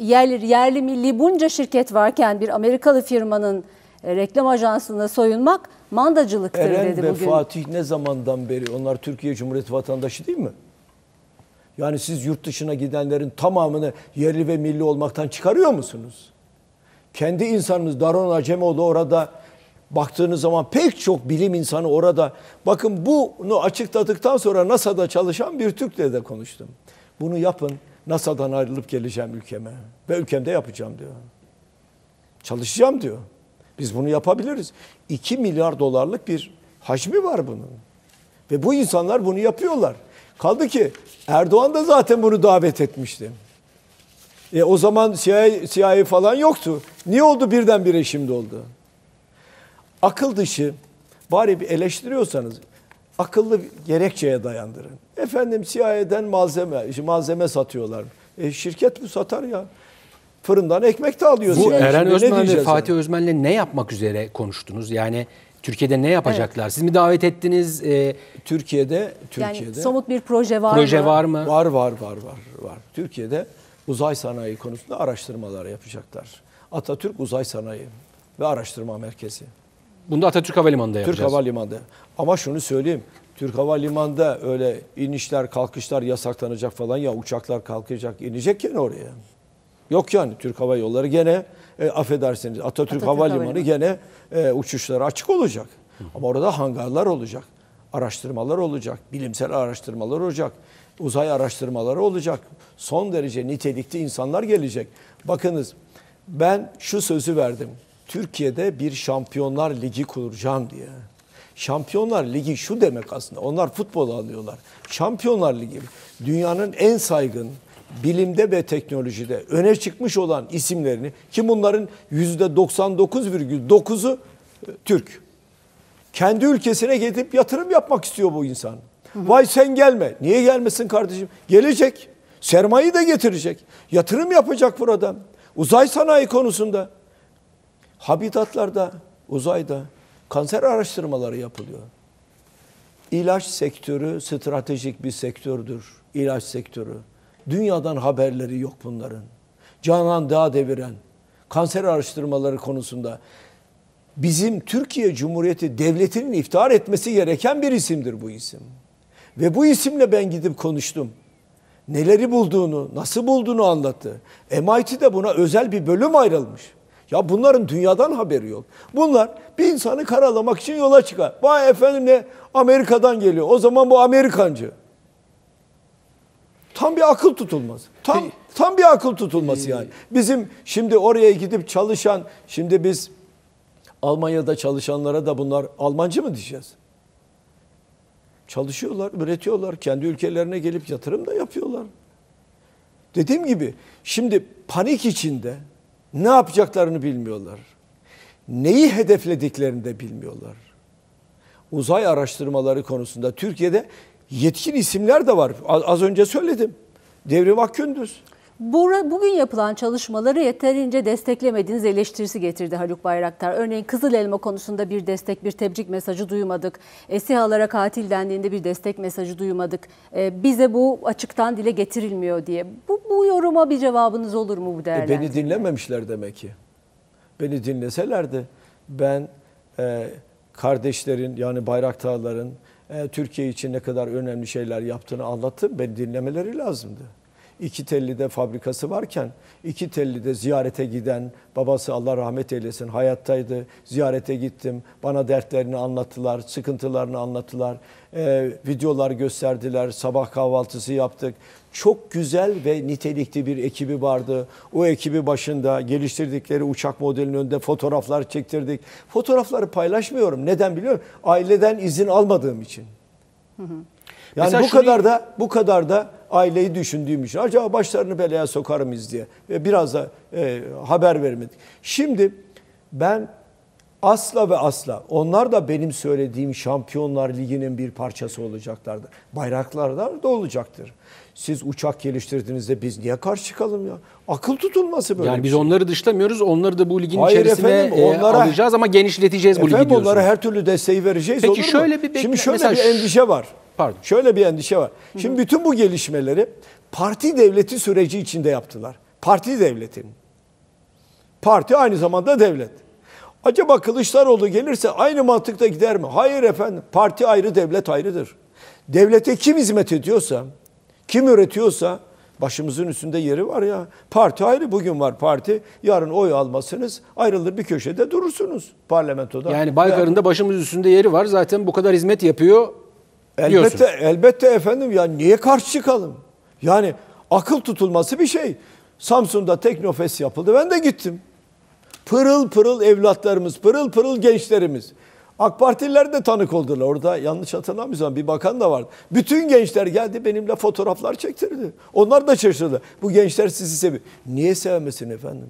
yerli, yerli milli bunca şirket varken bir Amerikalı firmanın e, reklam ajansında soyunmak mandacılıktır Eren dedi bugün. Eren ve Fatih ne zamandan beri onlar Türkiye Cumhuriyeti vatandaşı değil mi? Yani siz yurt dışına gidenlerin tamamını yerli ve milli olmaktan çıkarıyor musunuz? Kendi insanınız Daron Acemoğlu orada baktığınız zaman pek çok bilim insanı orada. Bakın bunu açıkladıktan sonra NASA'da çalışan bir Türk'le de konuştum. Bunu yapın NASA'dan ayrılıp geleceğim ülkeme ve ülkemde yapacağım diyor. Çalışacağım diyor. Biz bunu yapabiliriz. 2 milyar dolarlık bir hacmi var bunun. Ve bu insanlar bunu yapıyorlar. Kaldı ki Erdoğan da zaten bunu davet etmişti. E, o zaman CIA, CIA falan yoktu. Niye oldu birdenbire şimdi oldu? akıl dışı bari bir eleştiriyorsanız akıllı gerekçeye dayandırın. Efendim CIA'den malzeme, malzeme satıyorlar. E, şirket mi satar ya? Fırından ekmek de alıyor. Bu yani. Eren Özmen ve Fatih Özmen'le ne yapmak üzere konuştunuz? Yani Türkiye'de ne yapacaklar? Evet. Siz mi davet ettiniz? Ee, Türkiye'de Türkiye'de yani somut bir proje var proje mı? var mı? Var var var var var. Türkiye'de uzay sanayi konusunda araştırmalar yapacaklar. Atatürk Uzay Sanayi ve Araştırma Merkezi. Bunu da Atatürk Havalimanı'nda yapacağız. Türk Havalimanı'nda. Ama şunu söyleyeyim. Türk Havalimanı'nda öyle inişler kalkışlar yasaklanacak falan ya uçaklar kalkacak inecek yine oraya. Yok yani Türk Hava Yolları gene e, affedersiniz Atatürk, Atatürk Havalimanı, gene e, uçuşlara açık olacak. Ama orada hangarlar olacak. Araştırmalar olacak. Bilimsel araştırmalar olacak. Uzay araştırmaları olacak. Son derece nitelikli insanlar gelecek. Bakınız ben şu sözü verdim. Türkiye'de bir Şampiyonlar Ligi kuracağım diye. Şampiyonlar Ligi şu demek aslında. Onlar futbolu alıyorlar. Şampiyonlar Ligi dünyanın en saygın bilimde ve teknolojide öne çıkmış olan isimlerini ki bunların %99,9'u e, Türk. Kendi ülkesine gidip yatırım yapmak istiyor bu insan. Vay sen gelme. Niye gelmesin kardeşim? Gelecek. Sermayeyi de getirecek. Yatırım yapacak burada. Uzay sanayi konusunda. Habitatlarda, uzayda kanser araştırmaları yapılıyor. İlaç sektörü stratejik bir sektördür. İlaç sektörü. Dünyadan haberleri yok bunların. Canan Dağ deviren kanser araştırmaları konusunda bizim Türkiye Cumhuriyeti devletinin iftihar etmesi gereken bir isimdir bu isim. Ve bu isimle ben gidip konuştum. Neleri bulduğunu, nasıl bulduğunu anlattı. MIT'de buna özel bir bölüm ayrılmış. Ya bunların dünyadan haberi yok. Bunlar bir insanı karalamak için yola çıkar. Vay efendim ne Amerika'dan geliyor. O zaman bu Amerikancı. Tam bir akıl tutulması. Tam tam bir akıl tutulması yani. Bizim şimdi oraya gidip çalışan, şimdi biz Almanya'da çalışanlara da bunlar Almancı mı diyeceğiz? Çalışıyorlar, üretiyorlar. Kendi ülkelerine gelip yatırım da yapıyorlar. Dediğim gibi şimdi panik içinde ne yapacaklarını bilmiyorlar. Neyi hedeflediklerini de bilmiyorlar. Uzay araştırmaları konusunda Türkiye'de yetkin isimler de var. Az önce söyledim. Devrim Akgündüz. Bugün yapılan çalışmaları yeterince desteklemediğiniz eleştirisi getirdi Haluk Bayraktar. Örneğin Kızıl Elma konusunda bir destek, bir tebrik mesajı duymadık. Esihalara katil dendiğinde bir destek mesajı duymadık. Ee, bize bu açıktan dile getirilmiyor diye. Bu, bu yoruma bir cevabınız olur mu bu değerlendirme? beni dinlememişler demek ki. Beni dinleselerdi ben e, kardeşlerin yani Bayraktarların e, Türkiye için ne kadar önemli şeyler yaptığını anlattım. Beni dinlemeleri lazımdı iki tellide fabrikası varken iki tellide ziyarete giden babası Allah rahmet eylesin hayattaydı. Ziyarete gittim. Bana dertlerini anlattılar, sıkıntılarını anlattılar. E, videolar gösterdiler. Sabah kahvaltısı yaptık. Çok güzel ve nitelikli bir ekibi vardı. O ekibi başında geliştirdikleri uçak modelinin önünde fotoğraflar çektirdik. Fotoğrafları paylaşmıyorum. Neden biliyor musun? Aileden izin almadığım için. Hı hı. Yani Mesela bu şunu... kadar da bu kadar da aileyi düşündüğüm için acaba başlarını belaya sokar mıyız diye ve biraz da e, haber vermedik. Şimdi ben asla ve asla onlar da benim söylediğim Şampiyonlar Ligi'nin bir parçası olacaklardı. Bayraklarlar da olacaktır. Siz uçak geliştirdiğinizde biz niye karşı çıkalım ya? Akıl tutulması böyle. Yani biz şey. onları dışlamıyoruz. Onları da bu ligin Hayır içerisine efendim, e, onlara, alacağız ama genişleteceğiz efendim, bu ligi diyorsunuz. onlara her türlü desteği vereceğiz Peki olur şöyle mu? bir bekle, Şimdi şöyle mesela, bir endişe var. Pardon. Şöyle bir endişe var. Şimdi bütün bu gelişmeleri parti devleti süreci içinde yaptılar. Parti devletin, Parti aynı zamanda devlet. Acaba Kılıçdaroğlu gelirse aynı mantıkta gider mi? Hayır efendim. Parti ayrı, devlet ayrıdır. Devlete kim hizmet ediyorsa, kim üretiyorsa başımızın üstünde yeri var ya. Parti ayrı bugün var parti. Yarın oy almasınız ayrılır bir köşede durursunuz parlamentoda. Yani Baykar'ın da başımız üstünde yeri var. Zaten bu kadar hizmet yapıyor. Elbette, diyorsun. elbette efendim ya niye karşı çıkalım? Yani akıl tutulması bir şey. Samsun'da teknofest yapıldı ben de gittim. Pırıl pırıl evlatlarımız, pırıl pırıl gençlerimiz. AK Partililer de tanık oldular. Orada yanlış hatırlamıyorsam bir bakan da vardı. Bütün gençler geldi benimle fotoğraflar çektirdi. Onlar da şaşırdı. Bu gençler sizi seviyor. Niye sevmesin efendim?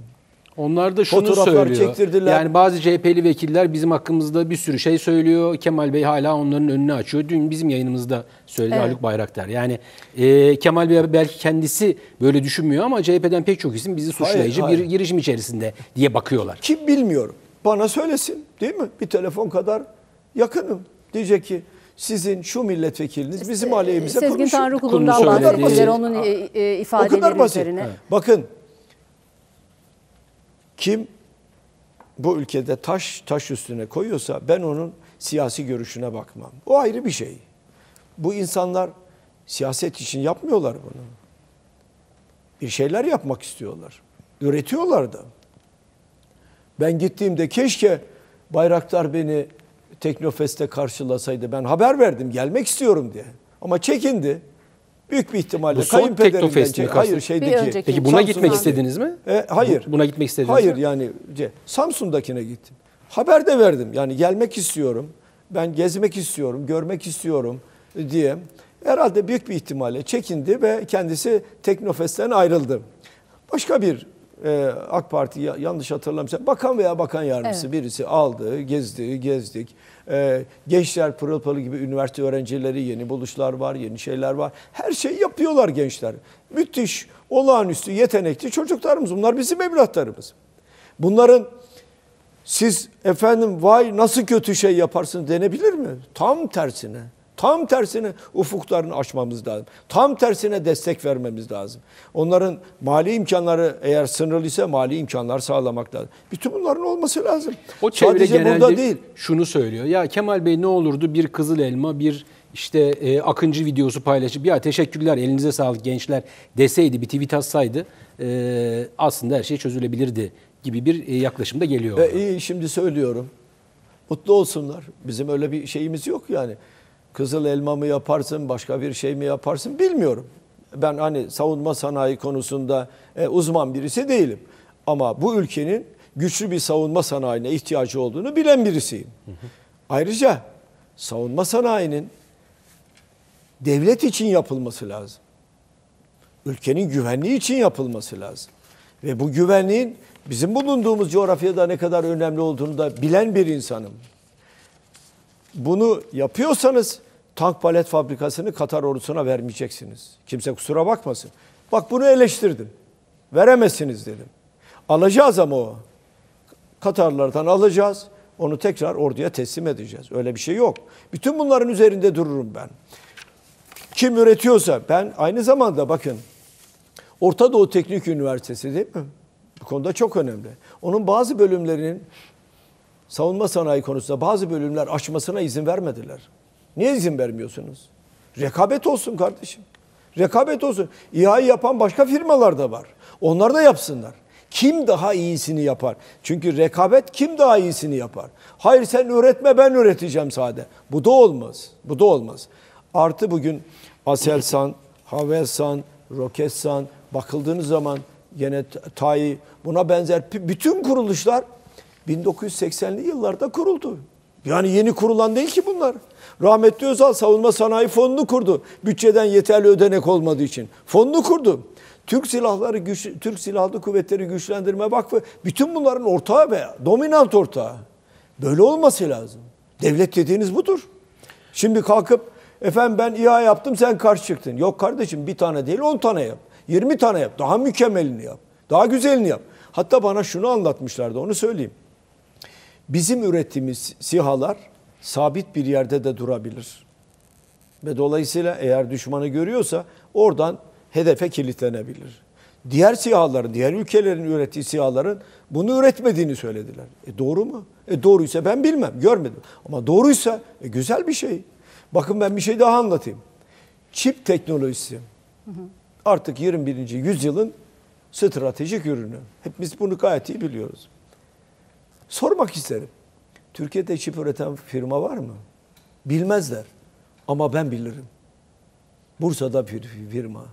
Onlar da şunu söylüyor. Çektirdiler. Yani bazı CHP'li vekiller bizim hakkımızda bir sürü şey söylüyor. Kemal Bey hala onların önünü açıyor. Dün bizim yayınımızda söyledi evet. Haluk Bayraktar. Yani e, Kemal Bey belki kendisi böyle düşünmüyor ama CHP'den pek çok isim bizi suçlayıcı hayır, hayır. bir girişim içerisinde diye bakıyorlar. Kim bilmiyorum. Bana söylesin değil mi? Bir telefon kadar yakınım. Diyecek ki sizin şu milletvekiliniz bizim aleyhimize konuşuyor. Sezgin Tanrı Kulundan onun ifadeleri üzerine. Evet. Bakın kim bu ülkede taş taş üstüne koyuyorsa ben onun siyasi görüşüne bakmam. O ayrı bir şey. Bu insanlar siyaset için yapmıyorlar bunu. Bir şeyler yapmak istiyorlar. Üretiyorlar da. Ben gittiğimde keşke Bayraktar beni Teknofest'te karşılasaydı. Ben haber verdim gelmek istiyorum diye. Ama çekindi. Büyük bir ihtimalle bu son kayınpederinden hayır şeydeki. Peki buna Samsun'da gitmek istediniz mi? E, hayır. buna gitmek istediniz Hayır mi? yani Samsun'dakine gittim. Haber de verdim. Yani gelmek istiyorum. Ben gezmek istiyorum, görmek istiyorum diye. Herhalde büyük bir ihtimalle çekindi ve kendisi Teknofest'ten ayrıldı. Başka bir e, AK Parti yanlış hatırlamıyorsam bakan veya bakan yardımcısı evet. birisi aldı, gezdi, gezdik. Ee, gençler pırıl pırıl gibi üniversite öğrencileri yeni buluşlar var, yeni şeyler var. Her şeyi yapıyorlar gençler. Müthiş, olağanüstü, yetenekli çocuklarımız. Bunlar bizim evlatlarımız. Bunların siz efendim vay nasıl kötü şey yaparsın denebilir mi? Tam tersine. Tam tersine ufuklarını açmamız lazım. Tam tersine destek vermemiz lazım. Onların mali imkanları eğer sınırlı ise mali imkanlar sağlamak lazım. Bütün bunların olması lazım. O çevre Sadece genelde burada değil. şunu söylüyor. Ya Kemal Bey ne olurdu bir kızıl elma bir işte e, Akıncı videosu paylaşıp ya teşekkürler elinize sağlık gençler deseydi bir tweet atsaydı e, aslında her şey çözülebilirdi gibi bir e, yaklaşım da geliyor. E, iyi şimdi söylüyorum. Mutlu olsunlar. Bizim öyle bir şeyimiz yok yani kızıl elma mı yaparsın, başka bir şey mi yaparsın bilmiyorum. Ben hani savunma sanayi konusunda e, uzman birisi değilim. Ama bu ülkenin güçlü bir savunma sanayine ihtiyacı olduğunu bilen birisiyim. Hı hı. Ayrıca savunma sanayinin devlet için yapılması lazım. Ülkenin güvenliği için yapılması lazım. Ve bu güvenliğin bizim bulunduğumuz coğrafyada ne kadar önemli olduğunu da bilen bir insanım bunu yapıyorsanız tank palet fabrikasını Katar ordusuna vermeyeceksiniz. Kimse kusura bakmasın. Bak bunu eleştirdim. Veremezsiniz dedim. Alacağız ama o. Katarlardan alacağız. Onu tekrar orduya teslim edeceğiz. Öyle bir şey yok. Bütün bunların üzerinde dururum ben. Kim üretiyorsa ben aynı zamanda bakın Orta Doğu Teknik Üniversitesi değil mi? Bu konuda çok önemli. Onun bazı bölümlerinin savunma sanayi konusunda bazı bölümler açmasına izin vermediler. Niye izin vermiyorsunuz? Rekabet olsun kardeşim. Rekabet olsun. İHA'yı yapan başka firmalar da var. Onlar da yapsınlar. Kim daha iyisini yapar? Çünkü rekabet kim daha iyisini yapar? Hayır sen üretme ben üreteceğim sade. Bu da olmaz. Bu da olmaz. Artı bugün Aselsan, Havelsan, Roketsan bakıldığınız zaman yine TAİ buna benzer bütün kuruluşlar 1980'li yıllarda kuruldu. Yani yeni kurulan değil ki bunlar. Rahmetli Özal Savunma Sanayi Fonu'nu kurdu. Bütçeden yeterli ödenek olmadığı için. Fonu'nu kurdu. Türk Silahları Güç, Türk Silahlı Kuvvetleri Güçlendirme Vakfı bütün bunların ortağı ve dominant ortağı. Böyle olması lazım. Devlet dediğiniz budur. Şimdi kalkıp efendim ben İHA yaptım sen karşı çıktın. Yok kardeşim bir tane değil on tane yap. yirmi tane yap. Daha mükemmelini yap. Daha güzelini yap. Hatta bana şunu anlatmışlardı onu söyleyeyim. Bizim ürettiğimiz sihalar sabit bir yerde de durabilir. Ve dolayısıyla eğer düşmanı görüyorsa oradan hedefe kilitlenebilir. Diğer sihaların, diğer ülkelerin ürettiği sihaların bunu üretmediğini söylediler. E doğru mu? E doğruysa ben bilmem, görmedim. Ama doğruysa e güzel bir şey. Bakın ben bir şey daha anlatayım. Çip teknolojisi hı hı. artık 21. yüzyılın stratejik ürünü. Hepimiz bunu gayet iyi biliyoruz. Sormak isterim. Türkiye'de çip üreten firma var mı? Bilmezler. Ama ben bilirim. Bursa'da bir firma.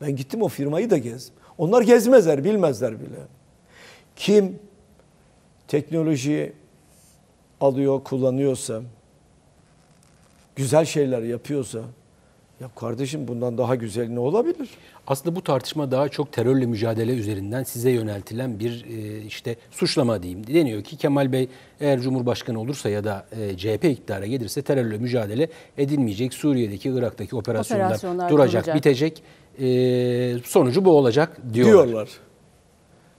Ben gittim o firmayı da gez. Onlar gezmezler, bilmezler bile. Kim teknoloji alıyor, kullanıyorsa, güzel şeyler yapıyorsa, ya kardeşim bundan daha güzel ne olabilir? Aslında bu tartışma daha çok terörle mücadele üzerinden size yöneltilen bir e, işte suçlama diyeyim. Deniyor ki Kemal Bey eğer Cumhurbaşkanı olursa ya da e, CHP iktidara gelirse terörle mücadele edilmeyecek. Suriye'deki, Irak'taki operasyonlar, operasyonlar duracak, bitecek. E, sonucu bu olacak diyorlar. diyorlar.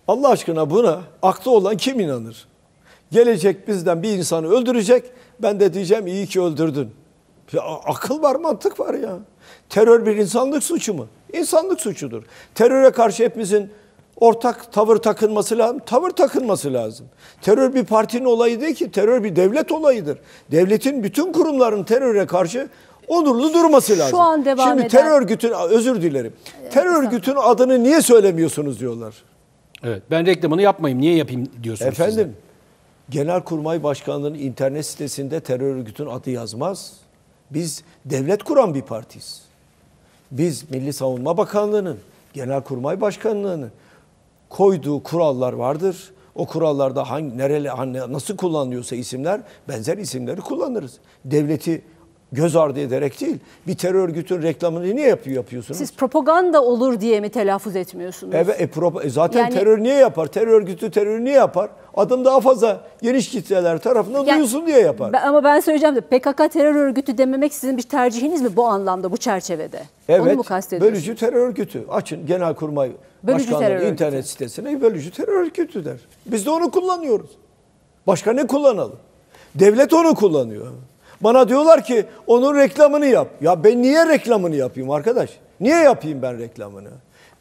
Allah aşkına buna aklı olan kim inanır? Gelecek bizden bir insanı öldürecek. Ben de diyeceğim iyi ki öldürdün akıl var, mantık var ya. Terör bir insanlık suçu mu? İnsanlık suçudur. Teröre karşı hepimizin ortak tavır takınması lazım. Tavır takınması lazım. Terör bir partinin olayı değil ki. Terör bir devlet olayıdır. Devletin bütün kurumların teröre karşı onurlu durması lazım. Şu an devam Şimdi eden... terör örgütün özür dilerim. Terör örgütün adını niye söylemiyorsunuz diyorlar. Evet. Ben reklamını yapmayayım. Niye yapayım diyorsunuz Efendim. Size. Genelkurmay Başkanlığı'nın internet sitesinde terör örgütün adı yazmaz. Biz devlet kuran bir partiyiz. Biz Milli Savunma Bakanlığı'nın, Genelkurmay Başkanlığı'nın koyduğu kurallar vardır. O kurallarda hangi nereli nasıl kullanılıyorsa isimler benzer isimleri kullanırız. Devleti göz ardı ederek değil. Bir terör örgütün reklamını niye yapıyor yapıyorsunuz? Siz propaganda olur diye mi telaffuz etmiyorsunuz? Evet, e, pro, e, zaten yani, terör niye yapar? Terör örgütü terör niye yapar? Adım daha fazla geniş kitleler tarafından yani, duyulsun diye yapar. Ben, ama ben söyleyeceğim de PKK terör örgütü dememek sizin bir tercihiniz mi bu anlamda, bu çerçevede? Evet. Onu mu kastediyorsunuz? Bölücü terör örgütü. Açın Genelkurmay bölücü Başkanlığı internet örgütü. sitesine bölücü terör örgütü der. Biz de onu kullanıyoruz. Başka ne kullanalım? Devlet onu kullanıyor. Bana diyorlar ki onun reklamını yap. Ya ben niye reklamını yapayım arkadaş? Niye yapayım ben reklamını?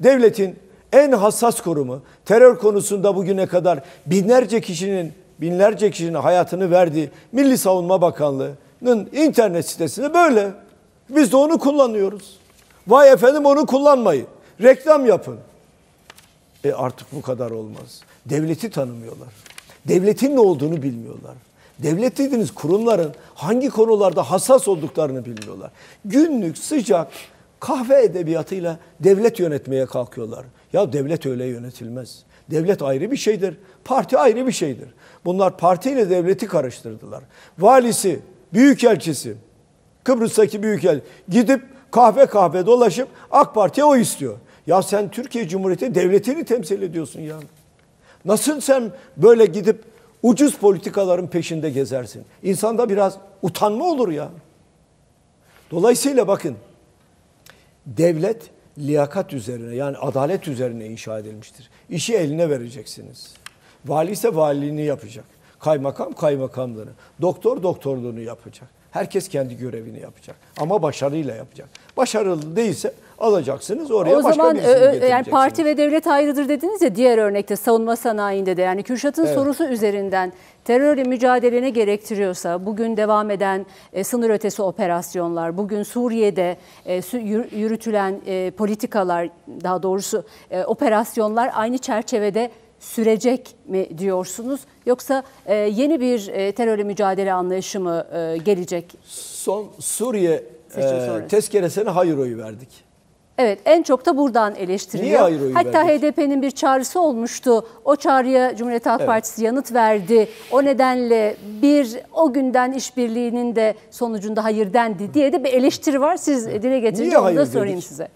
Devletin en hassas kurumu terör konusunda bugüne kadar binlerce kişinin binlerce kişinin hayatını verdiği Milli Savunma Bakanlığı'nın internet sitesini böyle. Biz de onu kullanıyoruz. Vay efendim onu kullanmayın. Reklam yapın. E artık bu kadar olmaz. Devleti tanımıyorlar. Devletin ne olduğunu bilmiyorlar. Devlet dediğiniz kurumların hangi konularda hassas olduklarını bilmiyorlar. Günlük sıcak kahve edebiyatıyla devlet yönetmeye kalkıyorlar. Ya devlet öyle yönetilmez. Devlet ayrı bir şeydir. Parti ayrı bir şeydir. Bunlar partiyle devleti karıştırdılar. Valisi, büyükelçisi, Kıbrıs'taki büyükel gidip kahve kahve dolaşıp AK Parti'ye o istiyor. Ya sen Türkiye Cumhuriyeti devletini temsil ediyorsun ya. Nasıl sen böyle gidip ucuz politikaların peşinde gezersin. İnsanda biraz utanma olur ya. Dolayısıyla bakın devlet liyakat üzerine yani adalet üzerine inşa edilmiştir. İşi eline vereceksiniz. Vali ise valiliğini yapacak. Kaymakam kaymakamlığını. Doktor doktorluğunu yapacak. Herkes kendi görevini yapacak. Ama başarıyla yapacak. Başarılı değilse alacaksınız oraya o başka zaman, birisini e, e, getireceksiniz. Yani parti ve devlet ayrıdır dediniz ya diğer örnekte savunma sanayinde de yani Kürşat'ın evet. sorusu üzerinden terörle mücadelene gerektiriyorsa bugün devam eden e, sınır ötesi operasyonlar, bugün Suriye'de e, yürütülen e, politikalar daha doğrusu e, operasyonlar aynı çerçevede sürecek mi diyorsunuz? Yoksa e, yeni bir e, terörle mücadele anlayışı mı e, gelecek? Son Suriye e, tezkeresine hayır oyu verdik. Evet en çok da buradan eleştiriliyor. Niye ayrı oyu Hatta HDP'nin bir çağrısı olmuştu. O çağrıya Cumhuriyet Halk evet. Partisi yanıt verdi. O nedenle bir o günden işbirliğinin de sonucunda hayır dendi diye de bir eleştiri var. Siz dile getirince onu da sorayım dedik? size.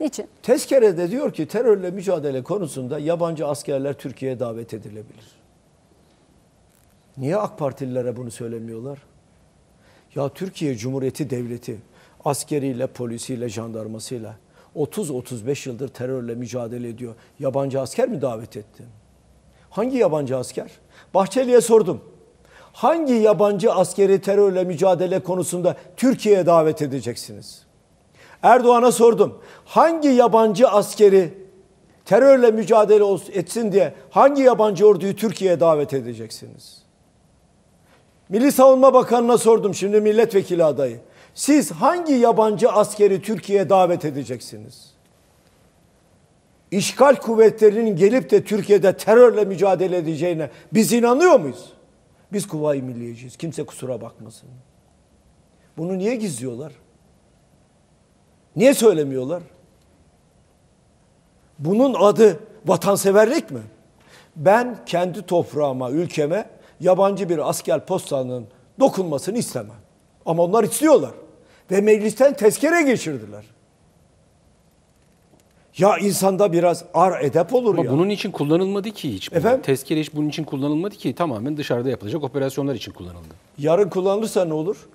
Niçin? Tezkere de diyor ki terörle mücadele konusunda yabancı askerler Türkiye'ye davet edilebilir. Niye AK Partililere bunu söylemiyorlar? Ya Türkiye Cumhuriyeti Devleti askeriyle, polisiyle, jandarmasıyla 30-35 yıldır terörle mücadele ediyor. Yabancı asker mi davet ettin? Hangi yabancı asker? Bahçeli'ye sordum. Hangi yabancı askeri terörle mücadele konusunda Türkiye'ye davet edeceksiniz? Erdoğan'a sordum. Hangi yabancı askeri terörle mücadele etsin diye hangi yabancı orduyu Türkiye'ye davet edeceksiniz? Milli Savunma Bakanı'na sordum şimdi milletvekili adayı. Siz hangi yabancı askeri Türkiye'ye davet edeceksiniz? İşgal kuvvetlerinin gelip de Türkiye'de terörle mücadele edeceğine biz inanıyor muyuz? Biz kuvayı Milliyeciyiz. Kimse kusura bakmasın. Bunu niye gizliyorlar? Niye söylemiyorlar? Bunun adı vatanseverlik mi? Ben kendi toprağıma, ülkeme yabancı bir asker postanın dokunmasını istemem. Ama onlar istiyorlar ve meclisten tezkere geçirdiler. Ya insanda biraz ar edep olur Ama ya. Bunun için kullanılmadı ki hiç. Efendim? Tezkere hiç bunun için kullanılmadı ki tamamen dışarıda yapılacak operasyonlar için kullanıldı. Yarın kullanılırsa ne olur?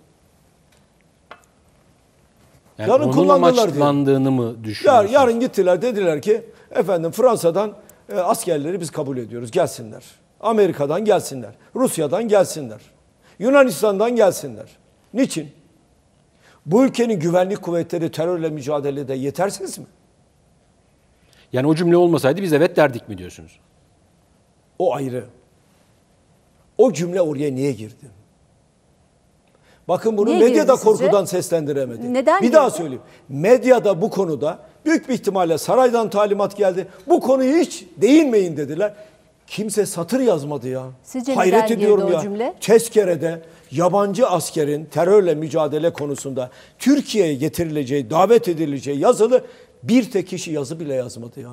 Yani yarın kullandılar. amaçlandığını diye. mı düşünüyorsunuz? Yar, yarın gittiler dediler ki efendim Fransa'dan e, askerleri biz kabul ediyoruz gelsinler. Amerika'dan gelsinler. Rusya'dan gelsinler. Yunanistan'dan gelsinler. Niçin? Bu ülkenin güvenlik kuvvetleri terörle mücadelede yetersiz mi? Yani o cümle olmasaydı biz evet derdik mi diyorsunuz? O ayrı. O cümle oraya niye girdi? Bakın bunu niye medyada korkudan seslendiremedi. Neden bir girdi? daha söyleyeyim. Medyada bu konuda büyük bir ihtimalle saraydan talimat geldi. Bu konuyu hiç değinmeyin dediler. Kimse satır yazmadı ya. Sizce Hayret ediyorum ya. Cümle? Çezkere'de yabancı askerin terörle mücadele konusunda Türkiye'ye getirileceği, davet edileceği yazılı bir tek kişi yazı bile yazmadı ya.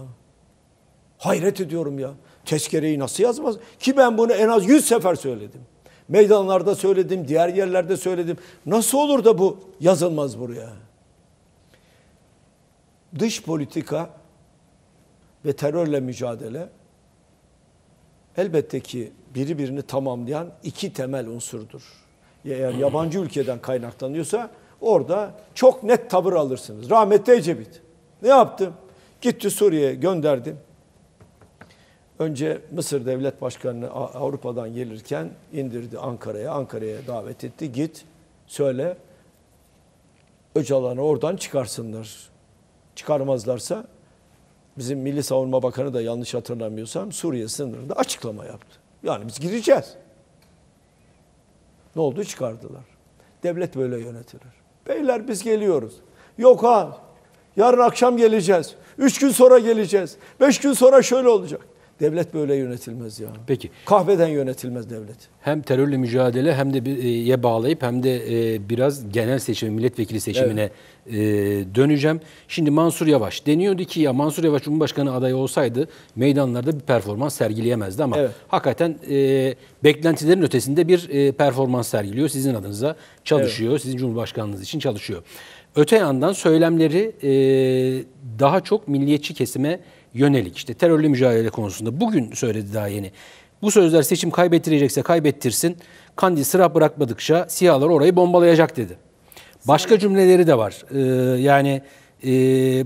Hayret ediyorum ya. Tezkereyi nasıl yazmaz? Ki ben bunu en az yüz sefer söyledim. Meydanlarda söyledim, diğer yerlerde söyledim. Nasıl olur da bu yazılmaz buraya? Dış politika ve terörle mücadele elbette ki birbirini tamamlayan iki temel unsurdur eğer yabancı ülkeden kaynaklanıyorsa orada çok net tavır alırsınız. Rahmetli Ecevit ne yaptım? Gitti Suriye'ye gönderdim. Önce Mısır Devlet Başkanı Avrupa'dan gelirken indirdi Ankara'ya. Ankara'ya davet etti. Git söyle Öcalan'ı oradan çıkarsınlar. Çıkarmazlarsa bizim Milli Savunma Bakanı da yanlış hatırlamıyorsam Suriye sınırında açıklama yaptı. Yani biz gideceğiz. Ne oldu? Çıkardılar. Devlet böyle yönetilir. Beyler biz geliyoruz. Yok ha yarın akşam geleceğiz. Üç gün sonra geleceğiz. Beş gün sonra şöyle olacak. Devlet böyle yönetilmez ya. Peki. Kahveden yönetilmez devlet. Hem terörle mücadele hem de e, ye bağlayıp hem de e, biraz genel seçim, milletvekili seçimine evet. E, döneceğim. Şimdi Mansur Yavaş deniyordu ki ya Mansur Yavaş Cumhurbaşkanı adayı olsaydı meydanlarda bir performans sergileyemezdi ama evet. hakikaten beklentilerin ötesinde bir performans sergiliyor sizin adınıza. Çalışıyor, evet. sizin Cumhurbaşkanınız için çalışıyor. Öte yandan söylemleri daha çok milliyetçi kesime yönelik işte terörle mücadele konusunda bugün söyledi daha yeni. Bu sözler seçim kaybettirecekse kaybettirsin. Kandil sıra bırakmadıkça siyahlar orayı bombalayacak dedi. Başka cümleleri de var. Ee, yani e,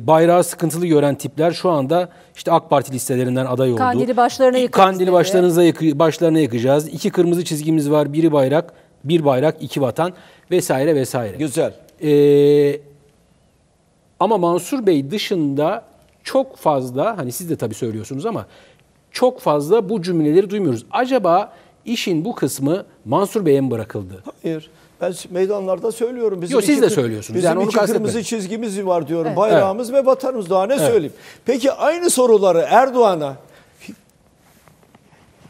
bayrağı sıkıntılı gören tipler şu anda işte AK Parti listelerinden aday oldu. Kandili başlarına yıkacağız. Kandili başlarınıza yakı, başlarına yakacağız. İki kırmızı çizgimiz var. Biri bayrak, bir bayrak, iki vatan vesaire vesaire. Güzel. Ee, ama Mansur Bey dışında çok fazla hani siz de tabii söylüyorsunuz ama çok fazla bu cümleleri duymuyoruz. Acaba işin bu kısmı Mansur Bey'e mi bırakıldı? Hayır. Ben meydanlarda söylüyorum. Bizim Yok siz de söylüyorsunuz. Bizim yani iki onu kırmızı çizgimiz var diyorum. Evet. Bayrağımız evet. ve vatanımız daha ne evet. söyleyeyim. Peki aynı soruları Erdoğan'a